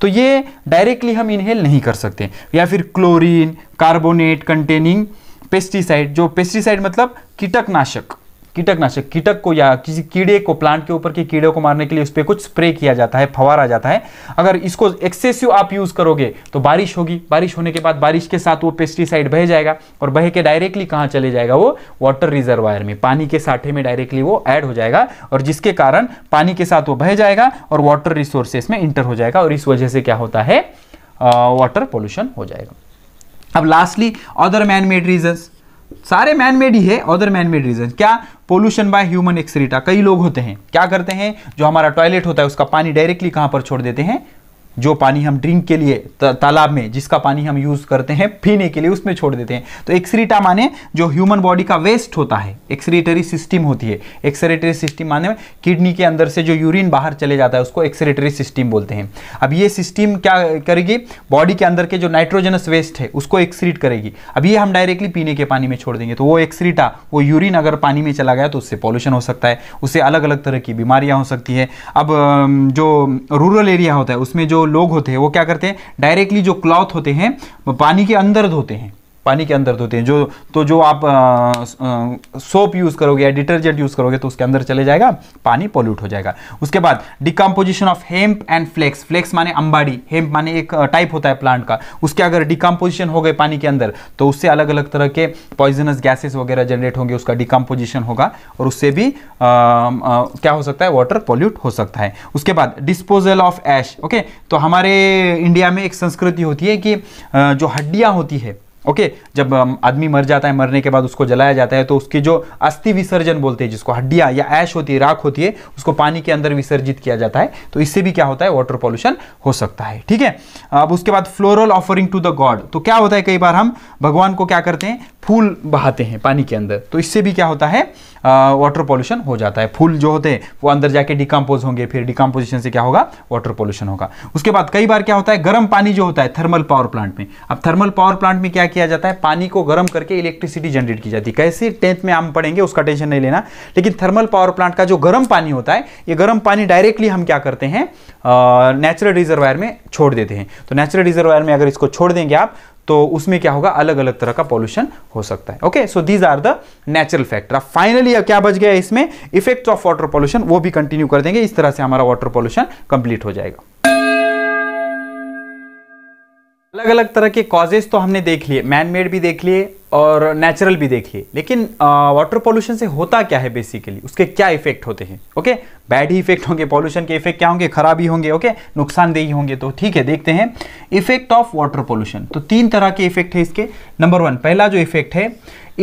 तो ये डायरेक्टली हम इनहेल नहीं कर सकते या फिर क्लोरीन कार्बोनेट कंटेनिंग पेस्टिसाइड जो पेस्टिसाइड मतलब कीटकनाशक कीटकनाशक कीटक को या किसी कीड़े को प्लांट के ऊपर के कीड़े को मारने के लिए उस पर कुछ स्प्रे किया जाता है फवारा जाता है अगर इसको एक्सेसिव आप यूज़ करोगे तो बारिश होगी बारिश होने के बाद बारिश के साथ वो पेस्टिसाइड बह जाएगा और बह के डायरेक्टली कहाँ चले जाएगा वो वाटर रिजर्वायर में पानी के साठे में डायरेक्टली वो ऐड हो जाएगा और जिसके कारण पानी के साथ वो बह जाएगा और वाटर रिसोर्सेस में इंटर हो जाएगा और इस वजह से क्या होता है वाटर पोल्यूशन हो जाएगा अब lastly other man made reason सारे मैन मेड ही है अदर मैन मेड रीजन क्या पोल्यूशन बाय ह्यूमन एक्सरीटा कई लोग होते हैं क्या करते हैं जो हमारा टॉयलेट होता है उसका पानी डायरेक्टली कहां पर छोड़ देते हैं जो पानी हम ड्रिंक के लिए तालाब में जिसका पानी हम यूज़ करते हैं पीने के लिए उसमें छोड़ देते हैं तो एक्सरीटा माने जो ह्यूमन बॉडी का वेस्ट होता है एक्सरेटरी सिस्टम होती है एक्सरेटरी सिस्टम माने किडनी के अंदर से जो यूरिन बाहर चले जाता है उसको एक्सरेटरी सिस्टम बोलते हैं अब ये सिस्टम क्या करेगी बॉडी के अंदर के जो नाइट्रोजनस वेस्ट है उसको एक्सरीट करेगी अब ये हम डायरेक्टली पीने के पानी में छोड़ देंगे तो वो एक्सरीटा वो यूरिन अगर पानी में चला गया तो उससे पॉल्यूशन हो सकता है उससे अलग अलग तरह की बीमारियाँ हो सकती है अब जो रूरल एरिया होता है उसमें जो लोग होते हैं वो क्या करते हैं डायरेक्टली जो क्लॉथ होते हैं वो पानी के अंदर धोते हैं पानी के अंदर धोते हैं जो तो जो आप सोप यूज़ करोगे या डिटर्जेंट यूज़ करोगे तो उसके अंदर चले जाएगा पानी पोल्यूट हो जाएगा उसके बाद decomposition of hemp and flax flax माने अंबाड़ी हेम्प माने एक टाइप होता है प्लांट का उसके अगर डिकम्पोजिशन हो गए पानी के अंदर तो उससे अलग अलग तरह के पॉइजनस गैसेस वगैरह जनरेट होंगे उसका डिकम्पोजिशन होगा और उससे भी आ, आ, क्या हो सकता है वाटर पॉल्यूट हो सकता है उसके बाद डिस्पोजल ऑफ एश ओके तो हमारे इंडिया में एक संस्कृति होती है कि जो हड्डियाँ होती है ओके जब आदमी मर जाता है मरने के बाद उसको जलाया जाता है तो उसकी जो अस्थि विसर्जन बोलते हैं जिसको हड्डियां या ऐश होती है राख होती है उसको पानी के अंदर विसर्जित किया जाता है तो इससे भी क्या होता है वाटर पॉल्यूशन हो सकता है ठीक है अब उसके बाद floral offering to the god तो क्या होता है कई बार हम भगवान को क्या करते हैं फूल बहाते हैं पानी के अंदर तो इससे भी क्या होता है वाटर पॉल्यूशन हो जाता है फूल जो होते हैं वो अंदर जाके डिकम्पोज होंगे फिर डिकम्पोजिशन से क्या होगा वाटर पॉल्यूशन होगा उसके बाद कई बार क्या होता है गर्म पानी जो होता है थर्मल पावर प्लांट में अब थर्मल पावर प्लांट में क्या किया जाता है पानी को गर्म करके इलेक्ट्रिसिटी जनरेट की जाती है कैसे टेंथ में हम पढ़ेंगे उसका टेंशन नहीं लेना लेकिन थर्मल पावर प्लांट का जो गर्म पानी होता है ये गर्म पानी डायरेक्टली हम क्या करते हैं नेचुरल रिजर्वायर में छोड़ देते हैं तो नेचुरल रिजर्वायर में अगर इसको छोड़ देंगे आप तो उसमें क्या होगा अलग अलग तरह का पॉल्यूशन हो सकता है okay so these are the natural factor अब फाइनली क्या बच गया इसमें इफेक्ट्स ऑफ वाटर पॉल्यूशन वो भी कंटिन्यू कर देंगे इस तरह से हमारा वाटर पॉल्यूशन कंप्लीट हो जाएगा अलग अलग तरह के कॉजेज तो हमने देख लिए मैन मेड भी देख लिए और नेचुरल भी देख लिए लेकिन वाटर पोल्यूशन से होता क्या है बेसिकली उसके क्या इफेक्ट होते हैं ओके बैड ही इफेक्ट होंगे पोल्यूशन के इफेक्ट क्या होंगे खराब ही होंगे ओके नुकसानदेही होंगे तो ठीक है देखते हैं इफेक्ट ऑफ वाटर पोल्यूशन तो तीन तरह के इफेक्ट है इसके नंबर वन पहला जो इफेक्ट है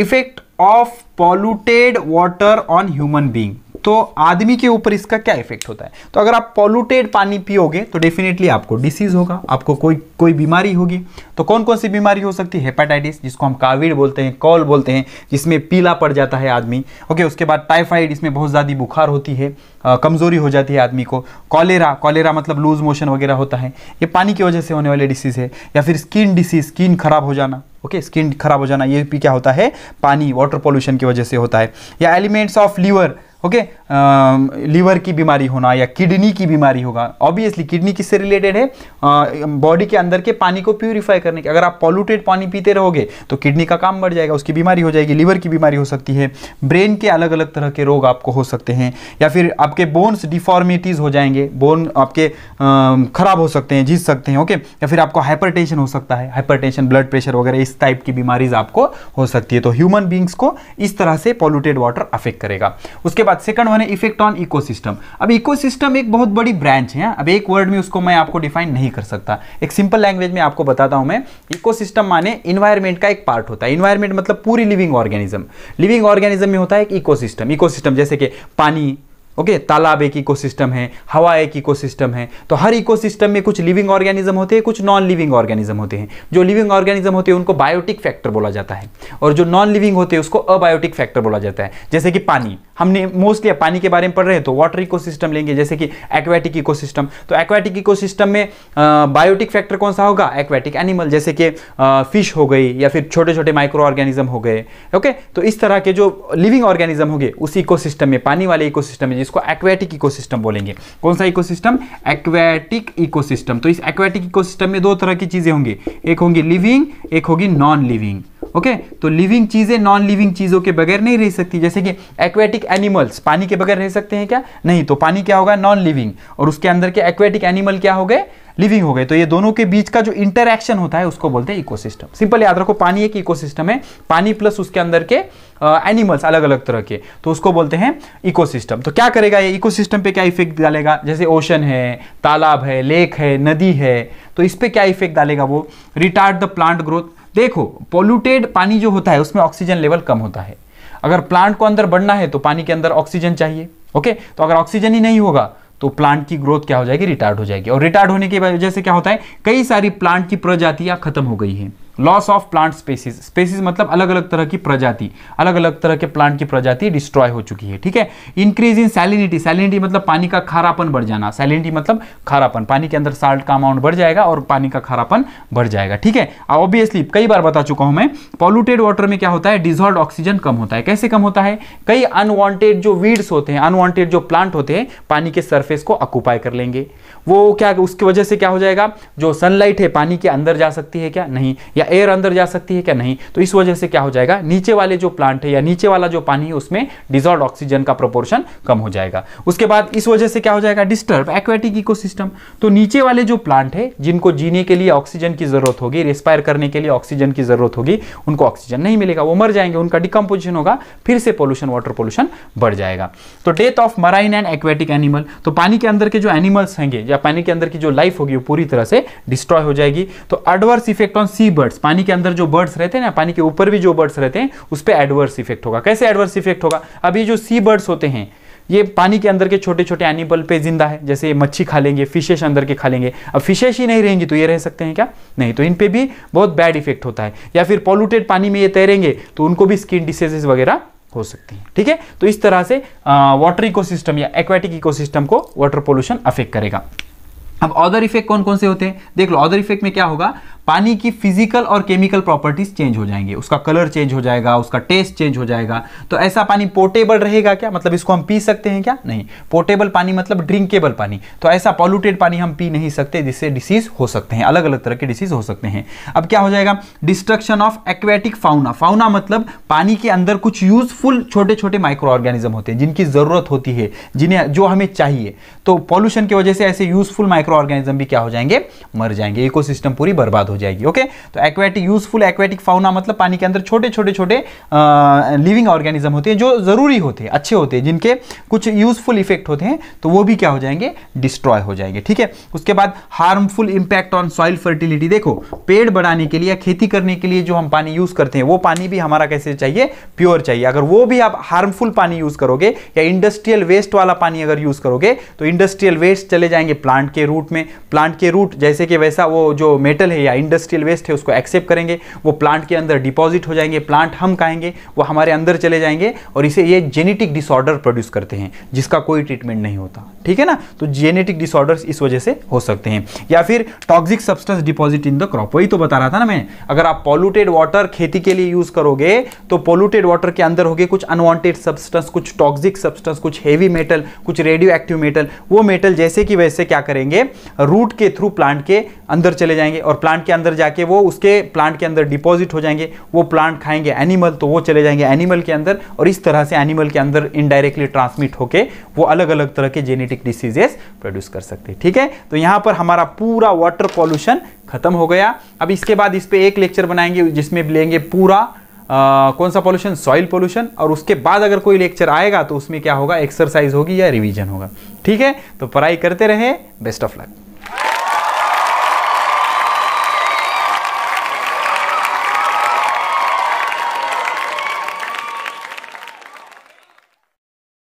effect of polluted water on human being तो आदमी के ऊपर इसका क्या इफेक्ट होता है तो अगर आप पॉल्यूटेड पानी पियोगे तो डेफिनेटली आपको डिसीज होगा आपको कोई कोई बीमारी होगी तो कौन कौन सी बीमारी हो सकती है हेपेटाइटिस जिसको हम काविड़ बोलते हैं कॉल बोलते हैं जिसमें पीला पड़ जाता है आदमी ओके उसके बाद टाइफाइड इसमें बहुत ज़्यादा बुखार होती है कमज़ोरी हो जाती है आदमी को कॉलेरा कॉलेरा मतलब लूज मोशन वगैरह होता है ये पानी की वजह से होने वाले डिसीज़ है या फिर स्किन डिसीज़ स्किन खराब हो जाना ओके okay, स्किन खराब हो जाना ये भी क्या होता है पानी वाटर पॉल्यूशन की वजह से होता है या ailments of liver okay liver की बीमारी होना या किडनी की बीमारी होगा ऑब्वियसली किडनी किससे रिलेटेड है बॉडी के अंदर के पानी को प्योरीफाई करने के अगर आप पॉल्यूटेड पानी पीते रहोगे तो किडनी का काम बढ़ जाएगा उसकी बीमारी हो जाएगी लीवर की बीमारी हो सकती है ब्रेन के अलग अलग तरह के रोग आपको हो सकते हैं या फिर आपके बोन्स डिफॉर्मिटीज़ हो जाएंगे बोन आपके ख़राब हो सकते हैं जीत सकते हैं ओके या फिर आपको हाइपर हो सकता है हाइपर ब्लड प्रेशर वगैरह इस टाइप की बीमारीज आपको हो सकती है तो ह्यूमन बींग्स को इस तरह से पॉल्यूटेड वाटर अफेक्ट करेगा उसके बाद सेकंड वन है इफेक्ट ऑन इकोसिस्टम अब इकोसिस्टम एक बहुत बड़ी ब्रांच है हाँ। अब एक वर्ड में उसको मैं आपको डिफाइन नहीं कर सकता एक सिंपल लैंग्वेज में आपको बताता हूं मैं इकोसिस्टम माने इन्वायरमेंट का एक पार्ट होता है इन्वायरमेंट मतलब पूरी लिविंग ऑर्गेनिज्म लिविंग ऑर्गेनिज्म में होता है एक इकोसिस्टम इकोसिस्टम जैसे कि पानी ओके okay, तालाब एक इकोसिस्टम है हवा एक इकोसिस्टम है तो हर इकोसिस्टम में कुछ लिविंग ऑर्गेनिज्म होते हैं कुछ नॉन लिविंग ऑर्गेनिज्म होते हैं जो लिविंग ऑर्गेनिज्म होते हैं उनको बायोटिक फैक्टर बोला जाता है और जो नॉन लिविंग होते हैं उसको अबायोटिक फैक्टर बोला जाता है जैसे कि पानी हमने मोस्टली पानी के बारे में पढ़ रहे हैं तो वाटर इको लेंगे जैसे कि एक्वाटिक इको तो एक्वाटिक इको में बायोटिक फैक्टर कौन सा होगा एक्वेटिक एनिमल जैसे कि फिश हो गई या फिर छोटे छोटे माइक्रो ऑर्गेनिज्म हो गए ओके तो इस तरह के जो लिविंग ऑर्गेनिज्म हो गए उस इको में पानी वाले इको में जिसको एक्वेटिक इकोसिस्टम बोलेंगे कौन सा इकोसिस्टम एक्वेटिक इकोसिस्टम तो इस एक्वेटिक इकोसिस्टम में दो तरह की चीज़ें होंगी एक होंगी लिविंग एक होगी नॉन लिविंग ओके okay? तो लिविंग चीज़ें नॉन लिविंग चीज़ों के बगैर नहीं रह सकती जैसे कि एक्वेटिक एनिमल्स पानी के बगैर रह सकते हैं क्या नहीं तो पानी क्या होगा नॉन लिविंग और उसके अंदर के एक्वेटिक एनिमल क्या हो गए लिविंग हो गए तो ये दोनों के बीच का जो इंटरेक्शन होता है उसको बोलते हैं इकोसिस्टम सिंपल याद रखो पानी एक इकोसिस्टम है पानी प्लस उसके अंदर के एनिमल्स अलग अलग तरह के तो उसको बोलते हैं इकोसिस्टम तो क्या करेगा ये इकोसिस्टम पे क्या इफेक्ट डालेगा जैसे ओशन है तालाब है लेक है नदी है तो इस पर क्या इफेक्ट डालेगा वो रिटार्ड द प्लांट ग्रोथ देखो पोल्यूटेड पानी जो होता है उसमें ऑक्सीजन लेवल कम होता है अगर प्लांट को अंदर बढ़ना है तो पानी के अंदर ऑक्सीजन चाहिए ओके तो अगर ऑक्सीजन ही नहीं होगा तो प्लांट की ग्रोथ क्या हो जाएगी रिटार्ड हो जाएगी और रिटार्ड होने की वजह से क्या होता है कई सारी प्लांट की प्रजातियां खत्म हो गई है loss of plant species species मतलब अलग अलग तरह की प्रजाति अलग अलग तरह के प्लांट की प्रजाति डिस्ट्रॉय हो चुकी है ठीक है इंक्रीज इन सैलिनिटी सैलिनिटी मतलब पानी का खारापन बढ़ जाना सैलिनिटी मतलब खारापन पानी के अंदर साल्ट का अमाउंट बढ़ जाएगा और पानी का खारापन बढ़ जाएगा ठीक है ऑब्वियसली कई बार बता चुका हूं मैं पॉल्यूटेड वाटर में क्या होता है डिजॉल्व ऑक्सीजन कम होता है कैसे कम होता है कई अनवॉन्टेड जो वीड्स होते हैं अनवॉन्टेड जो प्लांट होते हैं पानी के सरफेस को अकुपाई कर लेंगे वो क्या उसकी वजह से क्या हो जाएगा जो सनलाइट है पानी के अंदर जा सकती है क्या नहीं या एयर अंदर जा सकती है क्या नहीं तो इस वजह से क्या हो जाएगा नीचे वाले जो प्लांट है या नीचे वाला जो पानी है उसमें डिजॉल्व ऑक्सीजन का प्रोपोर्शन कम हो जाएगा उसके बाद इस वजह से क्या हो जाएगा डिस्टर्ब एक्वेटिक इको तो नीचे वाले जो प्लांट है जिनको जीने के लिए ऑक्सीजन की जरूरत होगी रेस्पायर करने के लिए ऑक्सीजन की जरूरत होगी उनको ऑक्सीजन नहीं मिलेगा वो मर जाएंगे उनका डिकम्पोजिशन होगा फिर से पोल्यूशन वाटर पोल्यूशन बढ़ जाएगा तो death of marine and aquatic animal तो पानी के अंदर के जो एनिमल्स होंगे या पानी के अंदर की जो लाइफ होगी वो पूरी तरह से डिस्ट्रॉय हो जाएगी तो adverse effect on sea bird birds पानी के अंदर जो बर्ड्स रहते हैं ना पानी के ऊपर भी जो बर्ड्स रहते हैं उस पर एडवर्स इफेक्ट होगा कैसे एडवर्स इफेक्ट होगा अभी जो सी बर्ड्स होते हैं ये पानी के अंदर के छोटे छोटे एनिमल पे जिंदा है जैसे ये मच्छी खा लेंगे फिशेस अंदर के खा लेंगे अब फिशेस ही नहीं रहेंगी तो ये रह सकते हैं क्या नहीं तो इन पे भी बहुत बैड इफेक्ट होता है या फिर पॉल्यूटेड पानी में ये तैरेंगे तो उनको भी स्किन डिसीजेज वगैरह हो सकती हैं ठीक है तो इस तरह से वाटर इको या एक्वाटिक इको को वाटर पॉल्यूशन अफेक्ट करेगा अब अदर इफेक्ट कौन कौन से होते हैं देख लो अदर इफेक्ट में क्या होगा पानी की फिजिकल और केमिकल प्रॉपर्टीज चेंज हो जाएंगे उसका कलर चेंज हो जाएगा उसका टेस्ट चेंज हो जाएगा तो ऐसा पानी पोर्टेबल रहेगा क्या मतलब इसको हम पी सकते हैं क्या नहीं पोर्टेबल पानी मतलब ड्रिंकेबल पानी तो ऐसा पॉल्यूटेड पानी हम पी नहीं सकते जिससे डिसीज हो सकते हैं अलग अलग तरह के डिसीज हो सकते हैं अब क्या हो जाएगा destruction of aquatic fauna fauna मतलब पानी के अंदर कुछ यूजफुल छोटे छोटे माइक्रो ऑर्गेनिज्म होते हैं जिनकी ज़रूरत होती है जिन्हें जो हमें चाहिए तो पॉल्यूशन की वजह से ऐसे यूजफुल माइक्रो ऑर्गेनिज्म भी क्या हो जाएंगे मर जाएंगे इकोसिस्टम पूरी बर्बाद हो जाएगी ओके तो एक्वेटिक यूजफुल एक्वेटिक फाउना मतलब पानी के अंदर छोटे छोटे छोटे लिविंग ऑर्गेनिज्म होते हैं जो ज़रूरी होते हैं अच्छे होते हैं जिनके कुछ यूजफुल इफेक्ट होते हैं तो वो भी क्या हो जाएंगे डिस्ट्रॉय हो जाएंगे ठीक है उसके बाद harmful impact on soil fertility देखो पेड़ बढ़ाने के लिए खेती करने के लिए जो हम पानी यूज़ करते हैं वो पानी भी हमारा कैसे चाहिए प्योर चाहिए अगर वो भी आप हार्मफुल पानी यूज़ करोगे या इंडस्ट्रियल वेस्ट वाला पानी अगर यूज़ करोगे तो इंडस्ट्रियल वेस्ट चले जाएंगे प्लांट के रूट में प्लांट के रूट जैसे कि वैसा वो जो मेटल है या इंडस्ट्रियल वेस्ट है उसको एक्सेप्ट करेंगे वो प्लांट के अंदर डिपॉजिट हो जाएंगे प्लांट हम कहेंगे वो हमारे अंदर चले जाएंगे और इसे ये जेनेटिक डिसऑर्डर प्रोड्यूस करते हैं जिसका कोई ट्रीटमेंट नहीं होता ठीक है ना तो जेनेटिक डिसऑर्डर्स इस वजह से हो सकते हैं या फिर toxic substance deposit in the crop वही तो बता रहा था ना मैं अगर आप पॉल्यूटेड वाटर खेती के लिए यूज करोगे तो पॉल्यूटेड वाटर के अंदर होगी कुछ अनवांटेड सब्सटेंस कुछ टॉक्सिक सब्सटेंस कुछ हेवी मेटल कुछ रेडियो एक्टिव मेटल वो मेटल जैसे कि वैसे क्या करेंगे रूट के थ्रू प्लांट के अंदर चले जाएंगे और प्लांट के के अंदर जाके वो उसके प्लांट के अंदर डिपॉजिट हो जाएंगे वो प्लांट खाएंगे एनिमल तो वो चले जाएंगे एनिमल के अंदर और इस तरह से एनिमल के अंदर इनडायरेक्टली ट्रांसमिट होकर वो अलग अलग तरह के जेनेटिक डिसीजेस प्रोड्यूस कर सकते हैं ठीक है तो यहाँ पर हमारा पूरा वाटर पॉल्यूशन खत्म हो गया अब इसके बाद इस पर एक लेक्चर बनाएंगे जिसमें लेंगे पूरा Uh, कौन सा पोल्यूशन सॉइल पोल्यूशन और उसके बाद अगर कोई लेक्चर आएगा तो उसमें क्या होगा एक्सरसाइज होगी या रिवीजन होगा ठीक है तो पढ़ाई करते रहे बेस्ट ऑफ लक